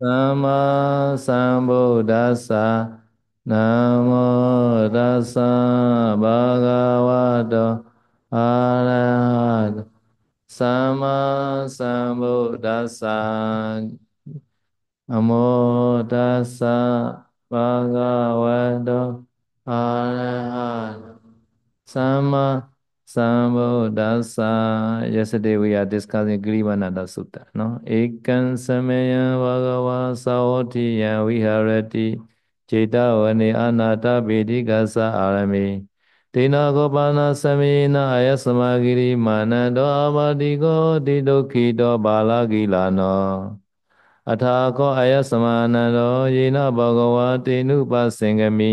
Nam mô Sam Bồ Đà Sa Nam mô Đà Bhagavato Arahato Sama Sambuddhasa Namo Tassa Bhagavato Arahato Sama Sambuddhasa. Yesterday we are discussing Grivananda Sutta. No? Ekan samaya bhagava saotiya viharati chaitavani anata vedikasa arami. Tina gopana samina ayasamagiri manando abadigo didokito balagilano. အထာကောအယသမနန္တောယေနဘဂဝတေနုပသင်္ကမိ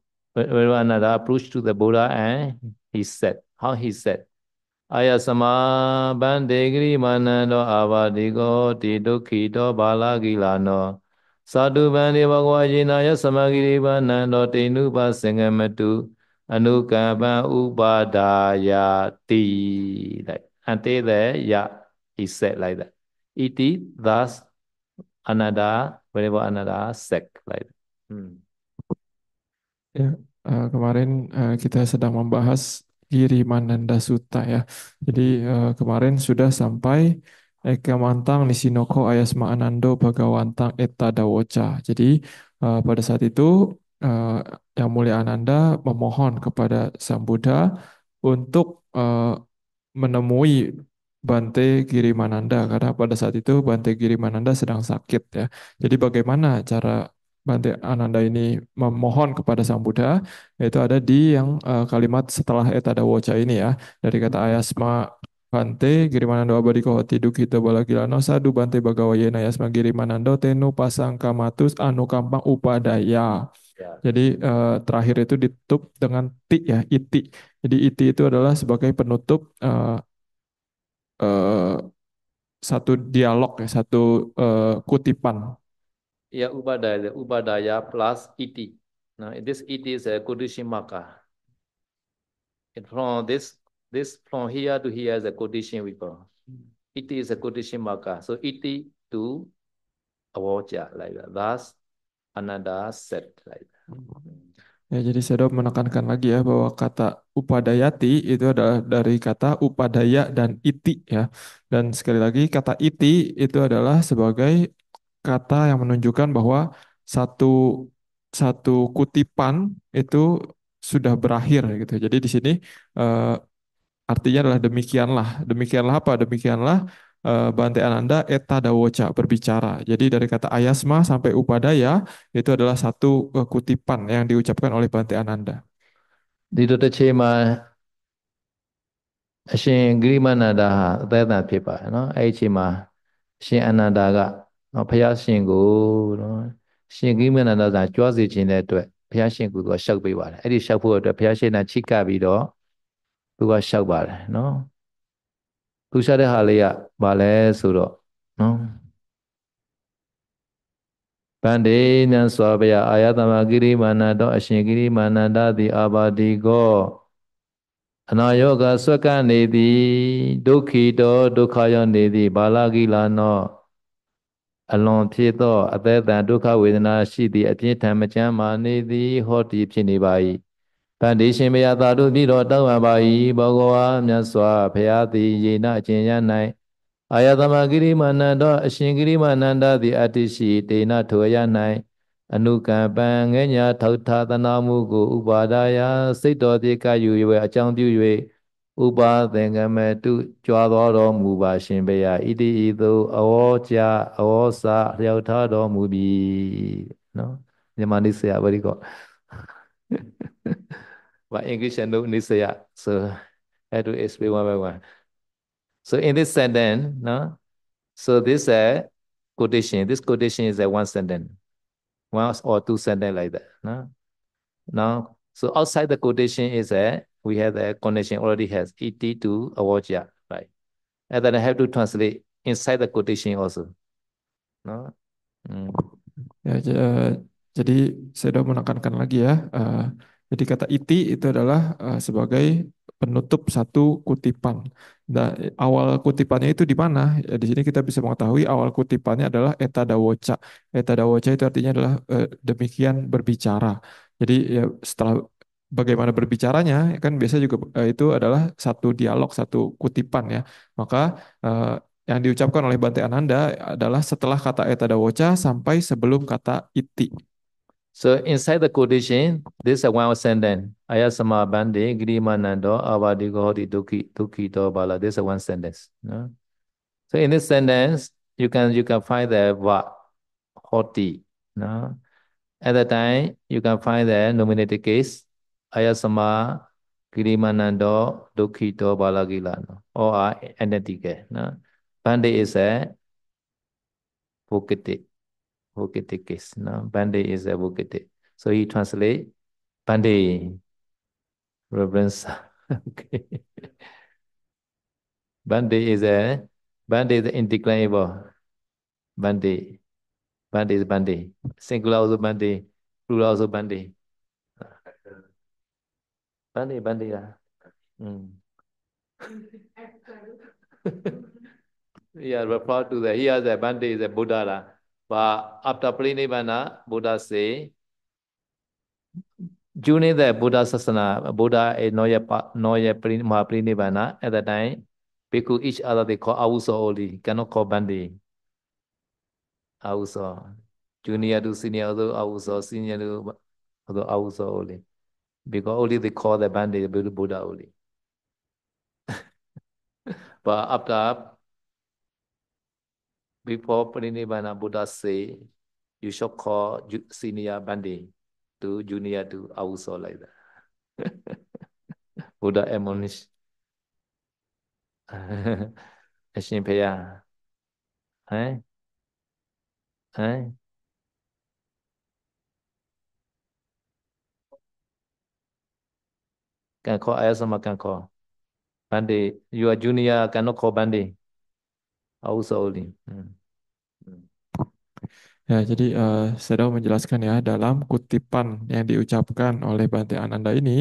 Vivekananda approached to the Buddha and he said, how he said, Ayasama bandegri manando avadigo ti balagi balagilano sadu bandi bhagava jinaya samagiri banando tinu nupa sengamatu anukamba ti. Like, Ante the ya, he said like that. Iti, thus, anada, whenever anada, sek like that. Hmm. Ya, uh, kemarin uh, kita sedang membahas Mananda Sutta ya. Jadi uh, kemarin sudah sampai Eka Mantang Nisinoko Ayasma Anando Bhagawantang Etta Dawoca. Jadi uh, pada saat itu uh, Yang Mulia Ananda memohon kepada Sang Buddha untuk uh, menemui Bante Kirimananda karena pada saat itu Bante Kirimananda sedang sakit ya. Jadi bagaimana cara Bante Ananda ini memohon kepada Sang Buddha yaitu ada di yang uh, kalimat setelah etada woca ini ya dari kata ayasma Bante Girimanando abadi kohoti Dukito Balakilano Sadu Bante Bagawayena Yasma Girimanando Tenu Pasang Kamatus Anu Kampang Upadaya. Ya. Jadi uh, terakhir itu ditutup dengan ti ya, iti. Jadi iti itu adalah sebagai penutup uh, uh, satu dialog ya, satu uh, kutipan ya Ubadaya, Ubadaya plus iti. E Now, nah, this iti e is a Kodishimaka. And from this, this from here to here is a Kodishin Vipa. Iti e is a Kodishimaka. So iti to awaja like that. Thus, another set, like that. Ya, jadi Sedop menekankan lagi ya bahwa kata upadayati itu adalah dari kata upadaya dan iti ya. Dan sekali lagi kata iti itu adalah sebagai kata yang menunjukkan bahwa satu satu kutipan itu sudah berakhir gitu. Jadi di sini uh, artinya adalah demikianlah. Demikianlah apa? Demikianlah uh, Bante Ananda eta dawoca berbicara. Jadi dari kata ayasma sampai upadaya itu adalah satu uh, kutipan yang diucapkan oleh Bante Ananda. Di dota Ananda ga နော်ဘုရားရှင်ကိုနော်ရှင်ကိမနန္ဒသာကြွားစေခြင်းတဲ့အတွက်ဘုရားရှင်ကသူကရှောက်ပေးပါတယ်အဲ့ဒီရှောက်ဖို့အတွက်ဘုရားရှင်ကချိကပ်ပြီးတော့သူကရှောက်ပါတယ်နော်သူရှောက်တဲ့ဟာလေးကဘာလဲဆိုတော့နော်ဗန္ဒေနံစွာဘယအာယသမကိရိမာနတော အရှင်ကိရိမာနတသည်အာပါတိကောအနာယောဂဆွက်ကနေသည်ဒုက္ခိတောဒုက္ခယောနေသည်ဘာလကိလာနောအလွန်ဖြစ်သောအသက်တန်ဒုက္ခဝေဒနာရှိသည့်အပြင်းထန်မချမ်းမာနေသည်ဟောတိဖြစ်နေပါ၏တန်ဒီရှင်မယသာတို့ပြီတော်တောင်းပန်ပါ၏ဘောဂဝါမြတ်စွာဘုရားသည်ယေနအကျဉ်းရ၌အာယသမဂိရိမာနန္ဒအရှင်ဂိရိမာနန္ဒသည် အတ္တိရှိဒေနထောရ၌အနုကံပံငဲညာထောက်ထာသနာမှုကိုဥပါဒါယစိတ်တော်ပြေကယူ၍အကြောင်းပြု၍ Upa idu ဥပါသင်္ကမတုကြွားတော်တော်မူပါရှင်ဘုရားဣတိဤသို့အဝေါကြအဝေါစာလျောက်ထားတော်မူပြီနော်မြန်မာနေ့ဆရာဘာဒီကောဘာ English and no nisaya so I had to explain one by one so in this sentence no so this uh, quotation this quotation is a uh, one sentence one or two sentence like that no now so outside the quotation is a uh, we have the connection already has et to avojja, right? And then I have to translate inside the quotation also. No? Mm. Ya, jadi saya sudah menekankan lagi ya. Uh, jadi kata iti e itu adalah uh, sebagai penutup satu kutipan. Nah, awal kutipannya itu di mana? Ya, di sini kita bisa mengetahui awal kutipannya adalah etadawoca. Etadawoca itu artinya adalah eh, demikian berbicara. Jadi ya, setelah bagaimana berbicaranya ya kan biasa juga eh, itu adalah satu dialog satu kutipan ya maka eh, yang diucapkan oleh Bante Ananda adalah setelah kata etadawoca sampai sebelum kata iti So inside the quotation, this is one sentence. Ayasama bande grimanando avadigohodi duki duki to bala. This is one sentence. No? So in this sentence, you can you can find the va hoti. No? At the time, you can find the nominative case no. sama ကီလီမနန္တောဒုက္ခိတောဘာလာကိလနော all are identical နော် Bande is a vocative vocative kes, နော် nah, Bande is a vocative so he translate bande reverence okay bande is a bande is indeclinable Bande, bande is bande. singular also bande plural also bande ဘန်းသေးဘန်းသေးလားอืม yeah refer to the here the bhante is a buddha la but after parinibbana buddha say during the buddha sasana buddha is not yet not yet parinibbana at that time bhikkhu each other they call avuso only cannot call bhante avuso junior to senior also avuso senior to also avuso only because only they call the Bande Buddha only. but after, before Parinibbana, Buddha say, you should call senior Bande to junior to also like that. Buddha admonish. အရှင်ဖေယဟမ်ဟမ်ကန်ခေါ်အာယသမကန်ခေါ်ဘန်ဒီ you are junior cannot call ဘန်ဒီအောဆိုလီ Ya, jadi uh, eh, dah menjelaskan ya, dalam kutipan yang diucapkan oleh Bante Ananda ini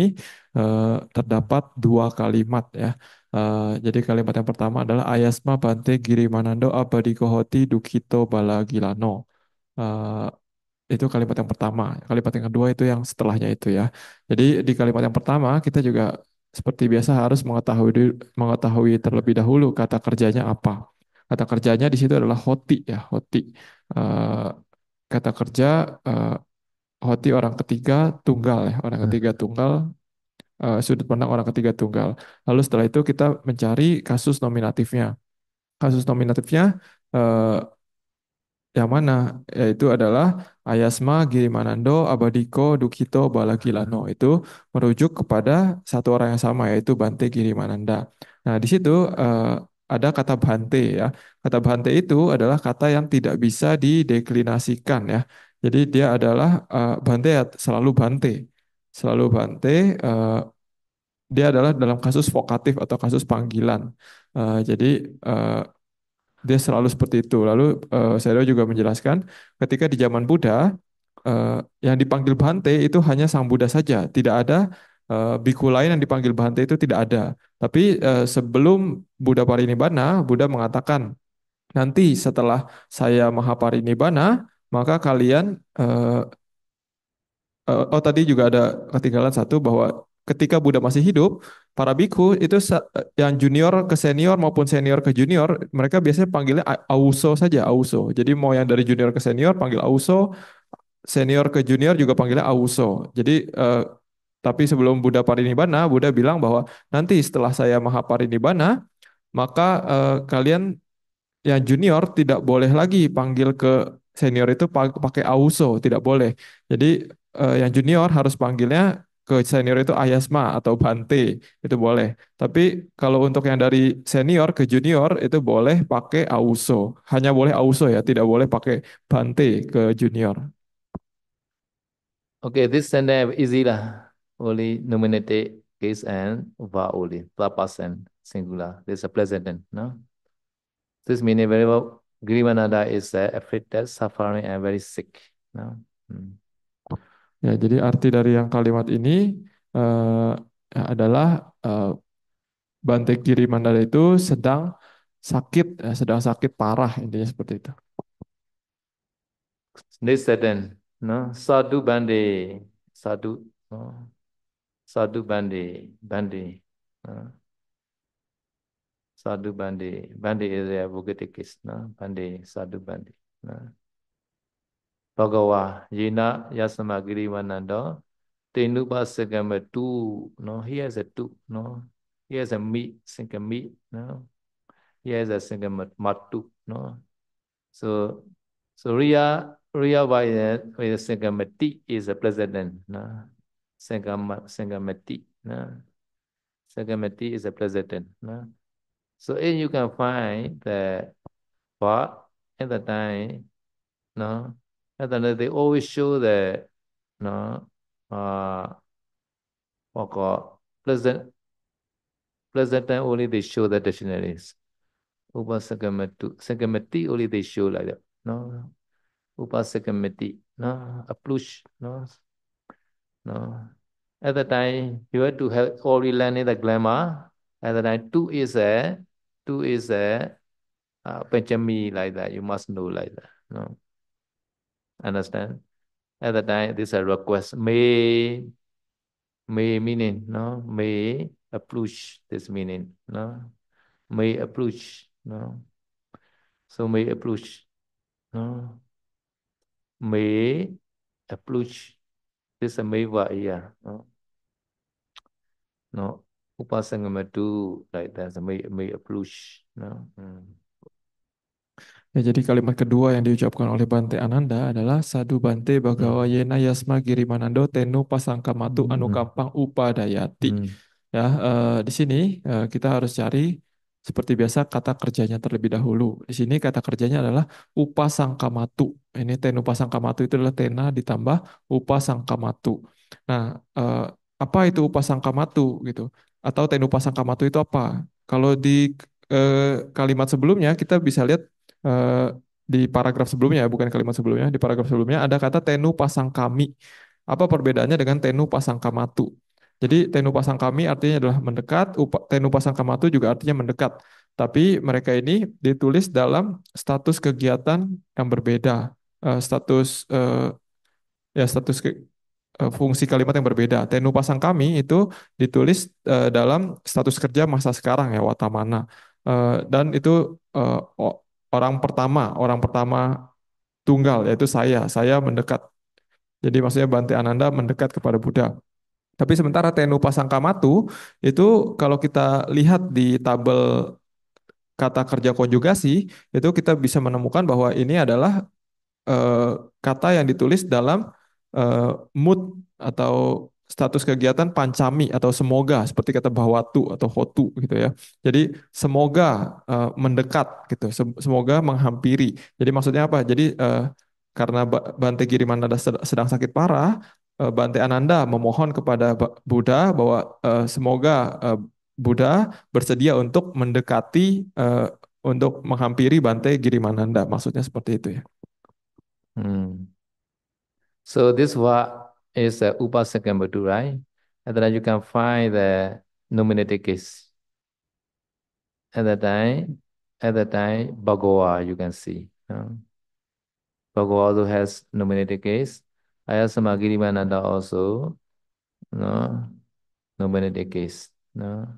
uh, terdapat dua kalimat ya. Uh, jadi kalimat yang pertama adalah Ayasma Bante Girimanando Abadikohoti Dukito Balagilano. Uh, itu kalimat yang pertama. Kalimat yang kedua itu yang setelahnya itu ya. Jadi di kalimat yang pertama kita juga seperti biasa harus mengetahui mengetahui terlebih dahulu kata kerjanya apa. Kata kerjanya di situ adalah hoti ya, hoti. Eh, kata kerja eh, hoti orang ketiga tunggal ya, orang hmm. ketiga tunggal eh, sudut pandang orang ketiga tunggal. Lalu setelah itu kita mencari kasus nominatifnya. Kasus nominatifnya yang mana? Yaitu adalah Ayasma Girimanando Abadiko Dukito Balagilano Itu merujuk kepada satu orang yang sama yaitu Bante Girimananda. Nah, di situ eh, ada kata Bante ya. Kata Bante itu adalah kata yang tidak bisa dideklinasikan ya. Jadi dia adalah eh, Bante ya, selalu Bante. Selalu Bante eh, dia adalah dalam kasus vokatif atau kasus panggilan. Uh, jadi uh, dia selalu seperti itu. Lalu uh, eh, Sero juga menjelaskan ketika di zaman Buddha uh, yang dipanggil bhante itu hanya sang Buddha saja, tidak ada uh, biku lain yang dipanggil bhante itu tidak ada. Tapi uh, sebelum Buddha Parinibbana, Buddha mengatakan nanti setelah saya Mahaparinibbana, maka kalian uh, oh tadi juga ada ketinggalan satu bahwa ketika Buddha masih hidup, para biku itu yang junior ke senior maupun senior ke junior, mereka biasanya panggilnya auso saja, auso. Jadi mau yang dari junior ke senior panggil auso, senior ke junior juga panggilnya auso. Jadi eh, tapi sebelum Buddha parinibbana, Buddha bilang bahwa nanti setelah saya maha parinibbana, maka eh, kalian yang junior tidak boleh lagi panggil ke senior itu pakai auso, tidak boleh. Jadi eh, yang junior harus panggilnya ke senior itu ayasma atau bante itu boleh. Tapi kalau untuk yang dari senior ke junior itu boleh pakai auso. Hanya boleh auso ya, tidak boleh pakai bante ke junior. Okay, this sentence easy lah. Only nominate case and va only. Tapas and singular. This is a pleasant no? This meaning very well. Grimanada is afflicted, suffering, and very sick. No? Hmm. Ya, jadi arti dari yang kalimat ini uh, adalah uh, eh, Bante Kiri Mandala itu sedang sakit, uh, sedang sakit parah intinya seperti itu. Nisaden, no? Sadu Bande, Sadu, no? Sadu Bande, Bande, no? Sadu Bande, Bande is a Bugatikis, no? Bande, Sadu Bande, no? ဘဂဝါယေနယသမဂိရိဝနန္တောတေနုပစကမတု no he has a tu no he has a mi mi, no he has a matu, no so so riya riya by the uh, singamati is a president, no singama singamati no singamati is a president, no so if you can find the what at the time no then they always show that, you know, uh, what pleasant pleasant time only they show the dictionaries. Upasakamati, sakamati only they show like that. No, upasakamati, no, aplush, no, no. At the time you have to have already learning the grammar. At the time two is a two is a uh, like that. You must know like that. No. Understand? At the time, this is a request. May, may meaning, no? May approach this meaning, no? May approach, no? So may approach, no? May approach. This is a may vaya, no? No, Upasangama do like that, may, may approach, no? Mm. Ya, jadi kalimat kedua yang diucapkan oleh Bante Ananda adalah sadu Bante Bagawa Yena Yasma Girimanando Tenu Pasangka Matu Anu hmm. Kampang Upadayati. Hmm. Ya, uh, di sini uh, kita harus cari seperti biasa kata kerjanya terlebih dahulu. Di sini kata kerjanya adalah Matu. Ini tenu pasangkamatu itu adalah tena ditambah Matu. Nah, uh, apa itu Matu gitu? Atau tenu pasangkamatu itu apa? Kalau di kalimat sebelumnya kita bisa lihat Eh, di paragraf sebelumnya, bukan kalimat sebelumnya, di paragraf sebelumnya ada kata tenu pasang kami. Apa perbedaannya dengan tenu pasang kamatu? Jadi tenu pasang kami artinya adalah mendekat, tenu pasang kamatu juga artinya mendekat. Tapi mereka ini ditulis dalam status kegiatan yang berbeda, eh, status eh, ya status fungsi kalimat yang berbeda. Tenu pasang kami itu ditulis dalam status kerja masa sekarang ya watamana. Uh, dan itu orang pertama, orang pertama tunggal yaitu saya. Saya mendekat. Jadi maksudnya Bante Ananda mendekat kepada Buddha. Tapi sementara Tenu Pasangkamatu itu kalau kita lihat di tabel kata kerja konjugasi itu kita bisa menemukan bahwa ini adalah uh, kata yang ditulis dalam uh, mood atau status kegiatan pancami atau semoga seperti kata bahwatu atau hotu gitu ya. Jadi semoga uh, mendekat gitu, semoga menghampiri. Jadi maksudnya apa? Jadi uh, karena Bante Mananda sedang sakit parah, uh, Bante Ananda memohon kepada Buddha bahwa uh, semoga uh, Buddha bersedia untuk mendekati uh, untuk menghampiri Bante Girimananda. Maksudnya seperti itu ya. Hmm. So this wa is upa upasaka madhu, right? At that you can find the nominative case. At that time, at that time, Bhagava you can see. No? Bhagava also has nominative case. I also, no, nominative case. No,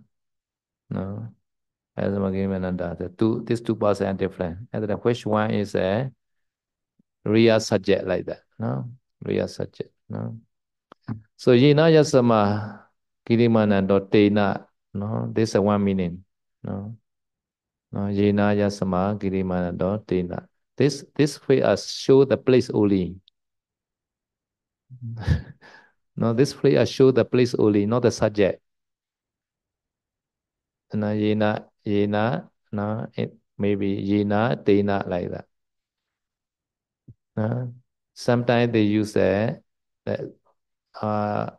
no. Ayasamagirimananda. The two, these two parts are different. And the which one is a real subject like that? No, real subject. So no so kiri sama kirimana dotena no this one meaning no no yinaya sama kirimana dotena this this way as show the place only no this way as show the place only not the subject na yina yina na maybe yina tena like that na sometimes they use that are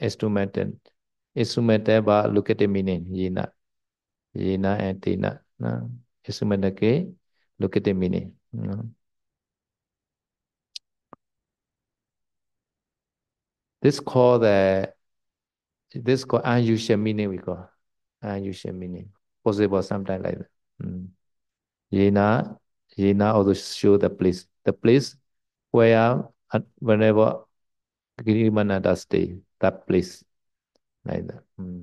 estimated uh, estimated by the meaning yina yina and tina no estimated ke the meaning no. this call the this call unusual meaning we call unusual meaning possible sometimes like that mm. yina yina also show the place the place where whenever does stay, that place. Like that. Hmm.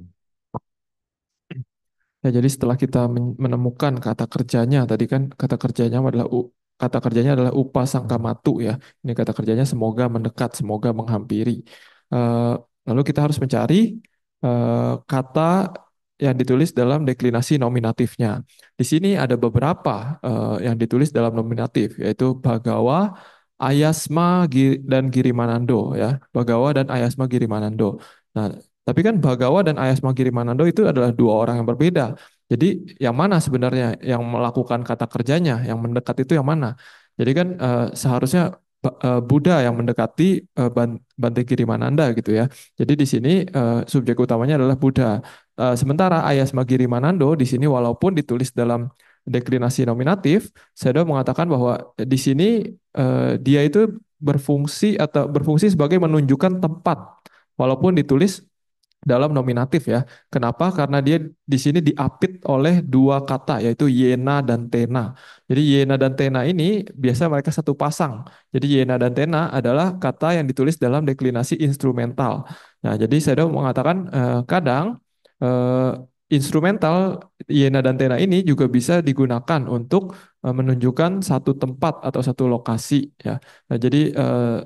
Ya, jadi setelah kita menemukan kata kerjanya, tadi kan kata kerjanya adalah u, kata kerjanya adalah upa sangka matu ya. Ini kata kerjanya semoga mendekat, semoga menghampiri. Uh, lalu kita harus mencari uh, kata yang ditulis dalam deklinasi nominatifnya. Di sini ada beberapa uh, yang ditulis dalam nominatif, yaitu bagawa, Ayasma dan Girimanando ya, Bagawa dan Ayasma Girimanando. Nah, tapi kan Bagawa dan Ayasma Girimanando itu adalah dua orang yang berbeda. Jadi yang mana sebenarnya yang melakukan kata kerjanya, yang mendekat itu yang mana? Jadi kan uh, seharusnya eh, Buddha yang mendekati eh, Bante Girimananda gitu ya. Jadi di sini subjek utamanya adalah Buddha. Sementara Ayasma Girimanando di sini walaupun ditulis dalam deklinasi nominatif, saya sudah mengatakan bahwa di sini uh, dia itu berfungsi atau berfungsi sebagai menunjukkan tempat walaupun ditulis dalam nominatif ya. Kenapa? Karena dia di sini diapit oleh dua kata yaitu yena dan tena. Jadi yena dan tena ini biasa mereka satu pasang. Jadi yena dan tena adalah kata yang ditulis dalam deklinasi instrumental. Nah, jadi saya sudah mengatakan eh, kadang eh, instrumental Yena dan Tena ini juga bisa digunakan untuk eh, menunjukkan satu tempat atau satu lokasi ya. Nah, jadi uh, eh,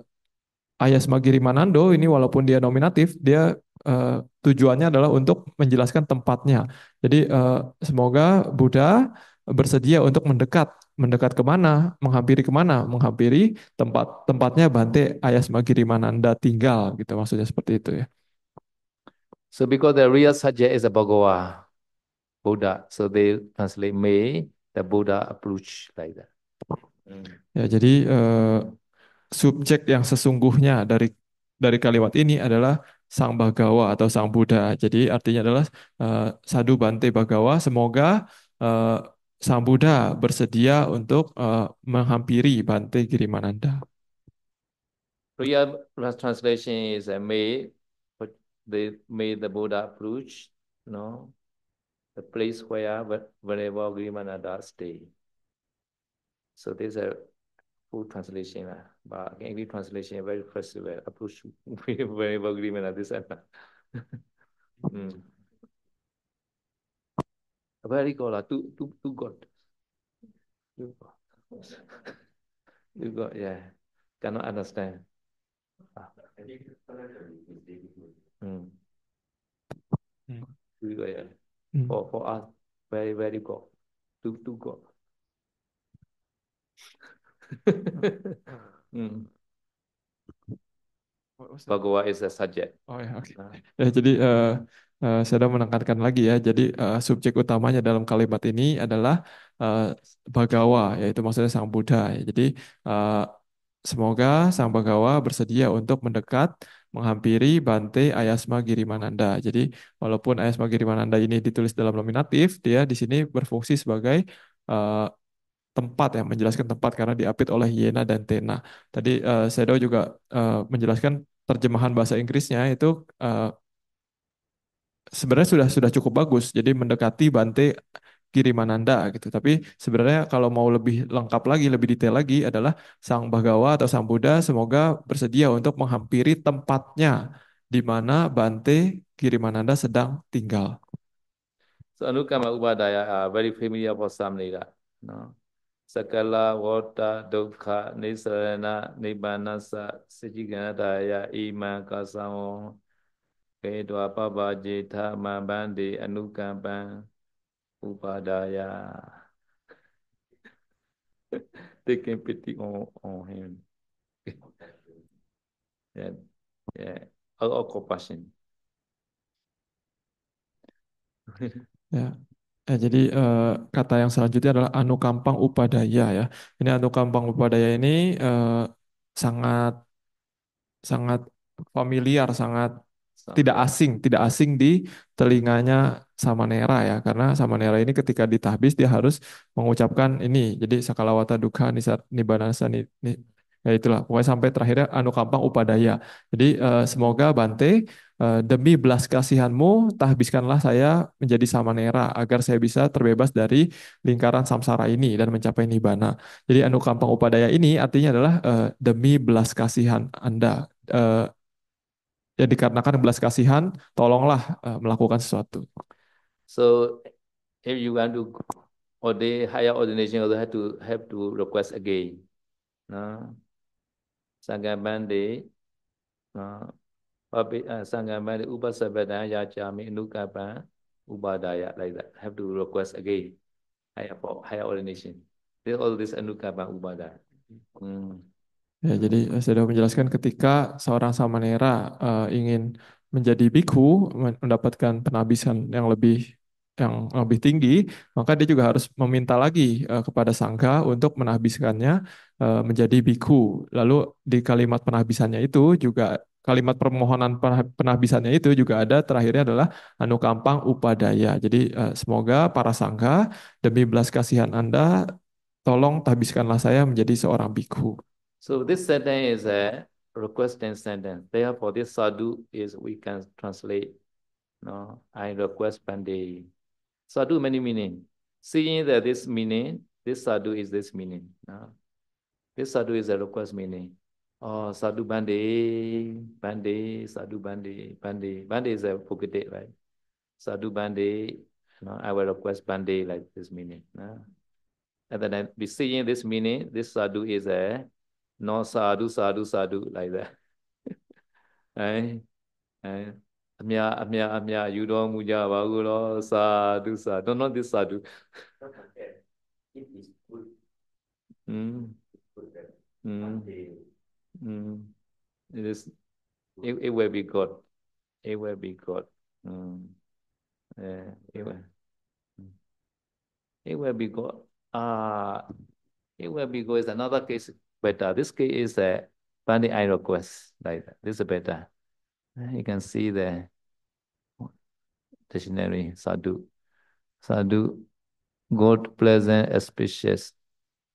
Ayas Magiri Manando ini walaupun dia nominatif, dia uh, tujuannya adalah untuk menjelaskan tempatnya. Jadi uh, semoga Buddha bersedia untuk mendekat mendekat kemana, menghampiri kemana, menghampiri tempat tempatnya Bante Ayas Magiri Mananda tinggal gitu maksudnya seperti itu ya. So because the real is a Bhagawa, Buddha. So they translate may the Buddha approach like that. Ya, jadi uh, subjek yang sesungguhnya dari dari kalimat ini adalah Sang Bagawa atau Sang Buddha. Jadi artinya adalah uh, eh, Sadu Bante Bagawa, semoga uh, Sang Buddha bersedia untuk uh, menghampiri Bante Girimananda. Real translation is uh, may, they, may the Buddha approach, no? the place where wherever Grimananda stay. So this is a full translation, ah. but English translation very very Approach wherever Grimananda this mm. Very good. Two, two, two God. Two God. two good, yeah. Cannot understand. Ah. Mm. Mm. yeah. Hmm. for for us very very good to to go. mm. Bhagavad is a subject. Oh ya, oke. Okay. Nah. Ya jadi uh, uh, saya sudah menekankan lagi ya. Jadi uh, subjek utamanya dalam kalimat ini adalah uh, Bagawa, yaitu maksudnya Sang Buddha. Ya. Jadi uh, semoga Sang bagawa bersedia untuk mendekat menghampiri Bante Ayasma Girimananda. Jadi walaupun Ayasma Girimananda ini ditulis dalam nominatif, dia di sini berfungsi sebagai uh, tempat ya, menjelaskan tempat karena diapit oleh Yena dan Tena. Tadi uh, Sedo juga uh, menjelaskan terjemahan bahasa Inggrisnya itu uh, sebenarnya sudah sudah cukup bagus. Jadi mendekati Bante kiriman Anda gitu. Tapi sebenarnya kalau mau lebih lengkap lagi, lebih detail lagi adalah Sang Bhagawa atau Sang Buddha semoga bersedia untuk menghampiri tempatnya di mana Bante kiriman Anda sedang tinggal. So Anukama Upadaya are ah, very familiar for Samlila. No? Sakala Vata Dukkha Nisarana Nibbanasa Sijiganataya Ima Kasamo kedua Pabaji Dhamma Bandi Anukampan upadaya. Taking pity on, on him. yeah, yeah, All, lot of compassion. ya. Ya, jadi uh, kata yang selanjutnya adalah anukampang upadaya ya. Ini anukampang upadaya ini uh, sangat sangat familiar, sangat tidak iya. asing, tidak asing di telinganya Samanera ya, karena Samanera ini ketika ditahbis dia harus mengucapkan ini, jadi sakalawata duka nibanasa ni, ni, ya itulah pokoknya sampai terakhirnya anu kampang upadaya. Jadi uh, semoga Bante uh, demi belas kasihanmu tahbiskanlah saya menjadi samanera agar saya bisa terbebas dari lingkaran samsara ini dan mencapai nibana Jadi anu kampang upadaya ini artinya adalah uh, demi belas kasihan Anda. Uh, ya dikarenakan belas kasihan, tolonglah uh, melakukan sesuatu. So if you want to ordain higher ordination, you have to have to request again. No? Nah, Sangamande, no? Nah, eh, Sangamande upasabada apa nukapa daya like that. Have to request again higher for higher ordination. All this anukapa ubadaya. Hmm. Ya, jadi eh, sudah menjelaskan ketika seorang samanera uh, ingin menjadi bhikkhu, mendapatkan penabisan yang lebih yang lebih tinggi, maka dia juga harus meminta lagi uh, kepada sangka untuk menabiskannya uh, menjadi biku. Lalu di kalimat penabisannya itu juga kalimat permohonan penabisannya itu juga ada terakhirnya adalah anu anukampang upadaya. Jadi uh, semoga para sangka demi belas kasihan Anda tolong tabiskanlah saya menjadi seorang biku. So this sentence is a requesting sentence. Therefore, this sadhu is we can translate. No, I request Pandey. Sadhu many meaning. Seeing that this meaning, this sadhu is this meaning. No? This sadhu is a request meaning. Oh, sadhu banday, banday, sadhu banday, banday. Banday is a day, right? Sadhu bande, no, I will request banday like this meaning. No? And then be seeing this meaning, this sadhu is a no sadhu sadhu sadhu like that အဲအဲအမြအမြအမြယူတော်မူကြပါဦးလောစာဓုစာ eh? eh? no not this စာဓု mm mm mm it is it, it will be good. it will be good. mm yeah it will it will be good. ah it will be good. is another case better. This key is a body eye request like that. This is better. You can see the dictionary sadhu. Sadhu, God pleasant, auspicious,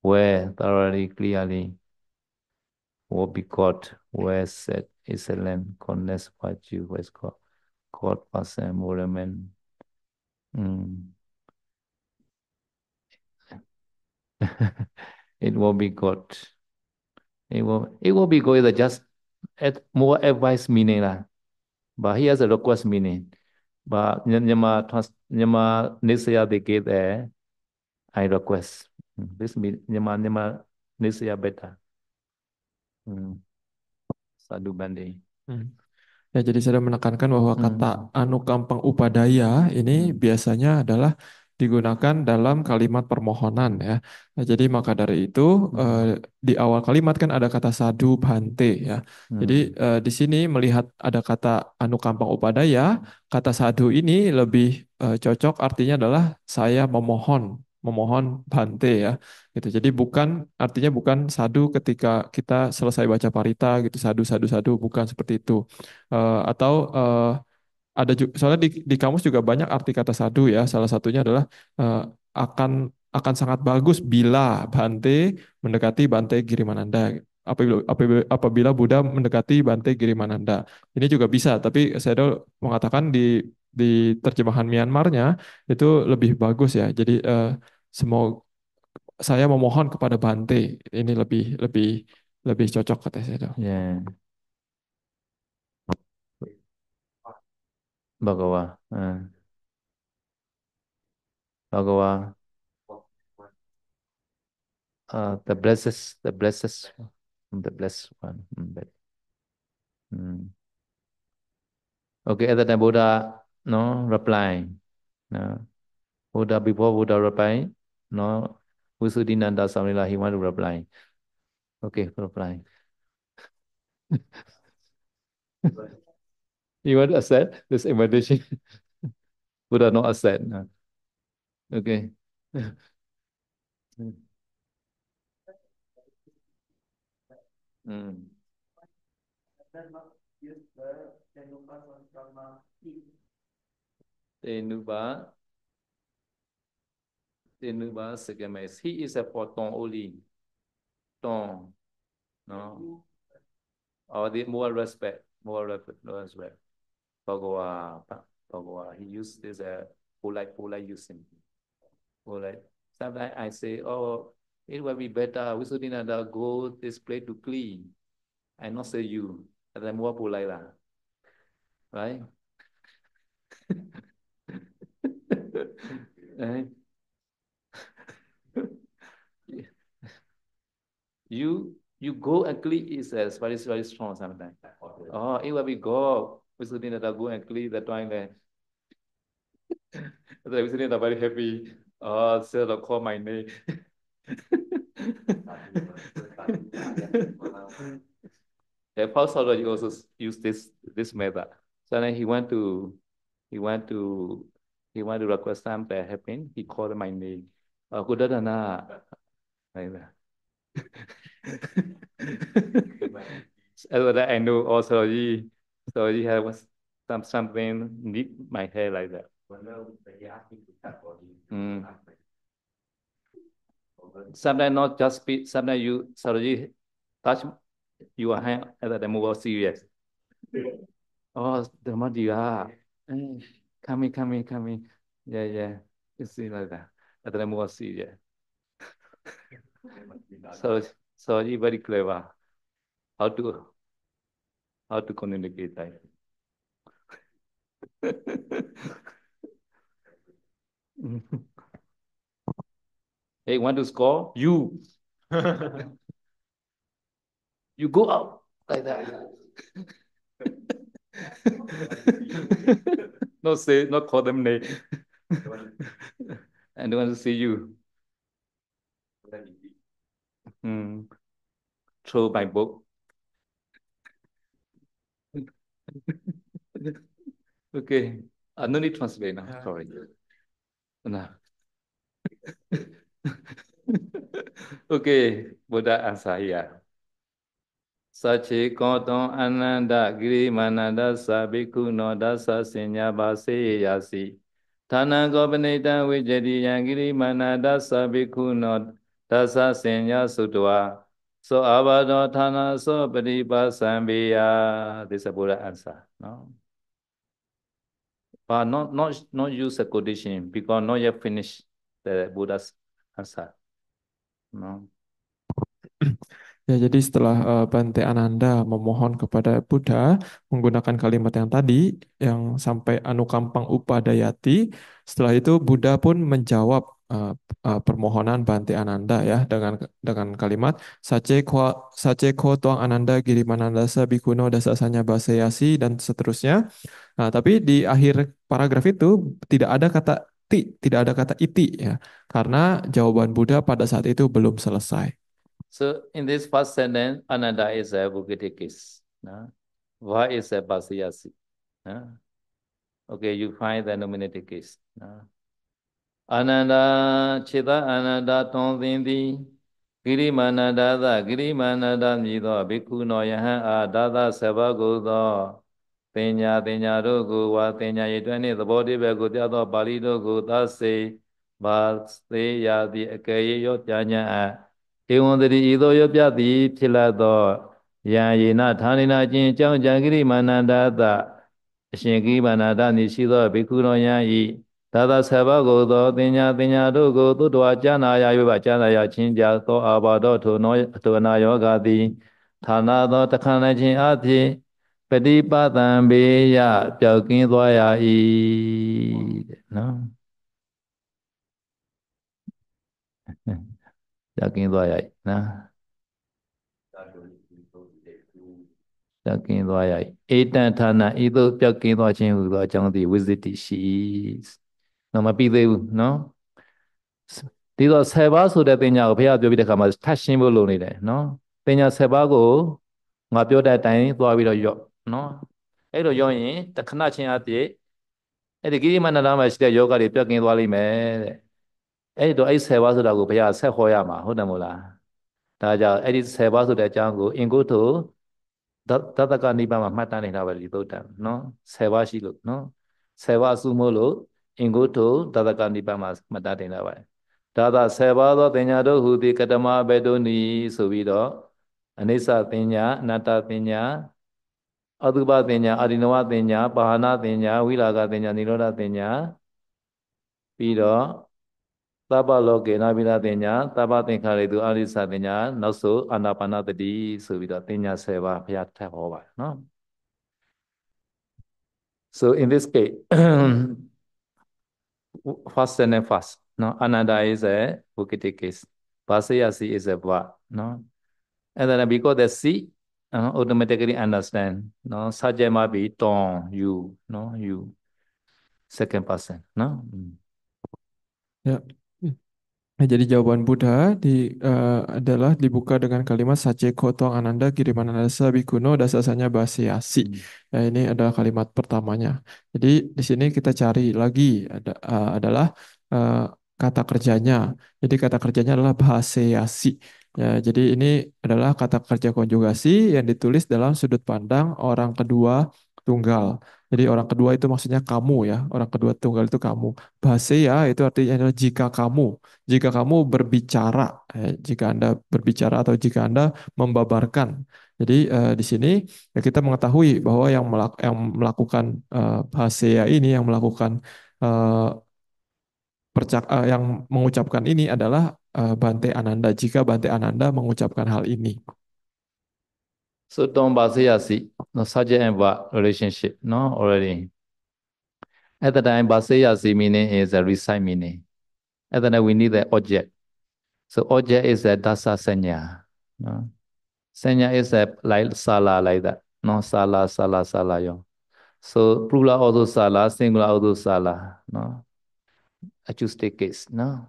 where thoroughly, clearly, will be caught, where said, excellent, goodness, you. where is caught, caught person, moramen. Mm. it will be caught. It will, it will be going to just at more advice meaning lah. But here's a request meaning. But Nyama, trans Nyama nisya they eh, a I request. Hmm, this mean Nyama, Nyama nisya better. Hmm. Sadu Bandi. Hmm. Ya, jadi saya menekankan bahwa kata hmm. Anu kampung upadaya ini hmm. biasanya adalah digunakan dalam kalimat permohonan ya. Nah, jadi maka dari itu hmm. uh, di awal kalimat kan ada kata sadu bante ya. Hmm. Jadi uh, di sini melihat ada kata anu kampang upadaya, kata sadu ini lebih uh, cocok artinya adalah saya memohon, memohon bante ya. Gitu. Jadi bukan artinya bukan sadu ketika kita selesai baca parita gitu sadu sadu sadu bukan seperti itu. atau ada juga, soalnya di, di kamus juga banyak arti kata sadu ya. Salah satunya adalah uh, akan akan sangat bagus bila Bante mendekati Bante Girimananda. Apabila, apabila, apabila Buddha mendekati Bante Girimananda. Ini juga bisa, tapi saya dulu mengatakan di di terjemahan Myanmarnya itu lebih bagus ya. Jadi uh, eh, semoga saya memohon kepada Bante ini lebih lebih lebih cocok kata saya. Yeah. Bagawa, eh. bagawa, uh, the blesses the blesses the blessed one mm, mm, mm, okay at that time Buddha no reply no Buddha before Buddha reply no Visuddhinanda Samila, he want to reply okay reply You want to accept this invitation? Buddha not accept. No. Okay. mm. Tenuba. Tenuba Sagames. He is a photon only. Ton. No. Or oh, the more respect. More respect. Bhagavad, uh, Bhagavad, uh, he used this uh, polite, polite using. Polite. Sometimes I say, oh, it will be better, We should another go this place to clean. I not say you. And then more polite. Right? right? you you go and clean is uh, very very strong sometimes. Oh, it will be go Mr. Dina Dabu and Klee, that time that the Mr. very happy, uh, said, call my name. yeah, Paul Sarah also used this this method. So then he went to he went to he went to request something prayer happened. He called my name. Uh, Kudatana. Like that. After that, I know also so it had was some something nip my hair like that. Mm. Sometimes not just speed, sometimes you suddenly touch your hand and then move serious. oh, the what you are. Come in, come in, come in. Yeah, yeah. You see like that. And then move serious. so, so very clever. How to how to communicate life. hey, want to score? You. you go out like that. not say, not call them name. I don't want to see you. Mm. Throw my book. Okay. Uh, no need translate now. Sorry. No. okay. Buddha answer here. စัจ ्छे ကောတံအနန္တဂိရိမာနန္တသာဘိက္ခုနောဒသစင်ညာပါစေယာစီဌာနံကောပနိတံဝိจတိယံဂိရိမာနန္တသာဘိက္ခုနောဒသစင်ညာစုတဝါ So tanah so padipasambiya. This is a Buddha answer. No? But not, not, not use a condition because not yet finished the Buddha's answer. No? Ya, jadi setelah uh, eh, Bante Ananda memohon kepada Buddha menggunakan kalimat yang tadi, yang sampai Anukampang Upadayati, setelah itu Buddha pun menjawab uh, uh, permohonan Bante Ananda ya dengan dengan kalimat Saceko Saceko Tuang Ananda Girimanandasa Bikuno Dasasanya basayasi dan seterusnya. Nah, tapi di akhir paragraf itu tidak ada kata ti, tidak ada kata iti ya karena jawaban Buddha pada saat itu belum selesai. So in this first sentence Ananda is a Bukitikis. Nah, Va is a basayasi? Nah. Okay, you find the nominative case. Nah. အာနန္ဒာခြေသာအာနန္ဒာသွန်သင်သည်ဂိရိမာနန္ဒာသဂိရိမာနန္ဒာမြည်သောဘိက္ခုနောယဟံအာဒါသဆဘကုသောပညာပညာတို့ကိုဝါပညာရည်တွင်နှင့်သဘောတိဘက်ကိုပြသောပါဠိတို့ကိုသစေဘာသေယာတိအကယ်ရရောပြညာအေဝံတတိဤသောရောပြသည်ဖြစ်လာသောယံယေနဌာနေနာချင်းအကြောင်းကြံဂိရိမာနန္ဒာသအရှင်ဂိရိမာနန္ဒာနိရှိသောဘိက္ခုတော်ယံဤသာသာဆဘာကိုသောတင်ညာတင်ညာတို့ကိုသုတဝါကျမ်းနာရ၍ပါကျမ်းနာရချင်းကြသောအာဘာတော်ထိုနောထိုနာယောဂတိဌာနာသောတခဏချင်းအဖြစ်ပฏิပသံဘေယပျောက်ကင်းသွားရ၏တဲ့နော်ပျောက်ကင်းသွားရ၏နော်ပျောက်ကင်းသွားရ၏အေတံဌာနဤသို့ပျောက်ကင်းသွားခြင်းဟူသောအကြောင်းသည်ဝိဇ္ဇတိရှိ၏နော်မပြီးသေးဘူးနော်ဒီတော့10ပါးဆိုတဲ့တင်ညာကိုဘုရားပြောပြီးတဲ့ခါမှာထပ်ရှင်းဖို့လိုနေတယ်နော်တင်ညာ10ပါးကိုငါပြောတဲ့အတိုင်းသွားပြီးတော့ရော့နော်အဲ့လိုရော့ရင်တခဏချင်းအပြည့်အဲ့ဒီကိရိမန္တလာမှာရှိတဲ့ယောဂတွေပြတ်ကင်းသွားလိမ့်မယ်တဲ့အဲ့တော့အဲ့10ပါးဆိုတာကိုဘုရားဆက်ဟောရမှာဟုတ်တယ်မို့လားဒါကြောင့်အဲ့ဒီ10ပါးဆိုတဲ့အကြောင်းကိုအင်္ဂုတ္တသတ္တကနိဗ္ဗာန်မှာမှတ်တမ်းနေတာပဲဒီသုတ်တံနော်10ပါးရှိလို့နော်10ပါးစုမို့လို့အင်္ဂုတ္တသာသကနိပါမှာမှတ်တမ်းတင်လာပါတယ်ဒါသာဆယ်ပါးသောတင်ညာတို့ဟူသည်ကတမဘေတုနီဆိုပြီးတော့အနိစ္စတင်ညာအနတ္တတင်ညာအတုပတင်ညာအာရိနဝတင်ညာပါဟနာတင်ညာဝိလာကတင်ညာနိရောဓတင်ညာပြီးတော့သဗ္ဗလောကေနာပိလာတင်ညာသဗ္ဗသင်္ခါရေတုအာရိသတင်ညာနောက်ဆိုအာနာပါနတတိဆိုပြီးတော့တင်ညာ၁၀ပါးဘုရားထပ်ဟောပါတယ်နော် So in this case faster than fast. No, another is a Bukiti case. Pasaya C is a what? No. And then because the C uh, automatically understand. No, Sajema be ton, you, no, you. Second person. No. Mm. Yeah. Nah, jadi jawaban Buddha di, uh, adalah dibuka dengan kalimat Sace Kotong Ananda Kiriman Ananda Bikuno Dasasanya Basiasi. Nah, ini adalah kalimat pertamanya. Jadi di sini kita cari lagi ada, uh, adalah uh, kata kerjanya. Jadi kata kerjanya adalah Basiasi. Ya, jadi ini adalah kata kerja konjugasi yang ditulis dalam sudut pandang orang kedua tunggal. Jadi orang kedua itu maksudnya kamu ya, orang kedua tunggal itu kamu. Bahasa ya itu artinya adalah jika kamu, jika kamu berbicara, eh, jika Anda berbicara atau jika Anda membabarkan. Jadi eh, di sini ya kita mengetahui bahwa yang, melak yang melakukan eh, ya ini, yang melakukan eh, percak eh, yang mengucapkan ini adalah eh, Bante Ananda, jika Bante Ananda mengucapkan hal ini. So don't Basayasi, no such and relationship, no already. At the time, Basayasi meaning is a recite meaning. At the time, we need the object. So object is a dasa senya. No? is a like sala like that. No sala, sala, sala yo. So plural also sala, singular also sala. No, acoustic case. No,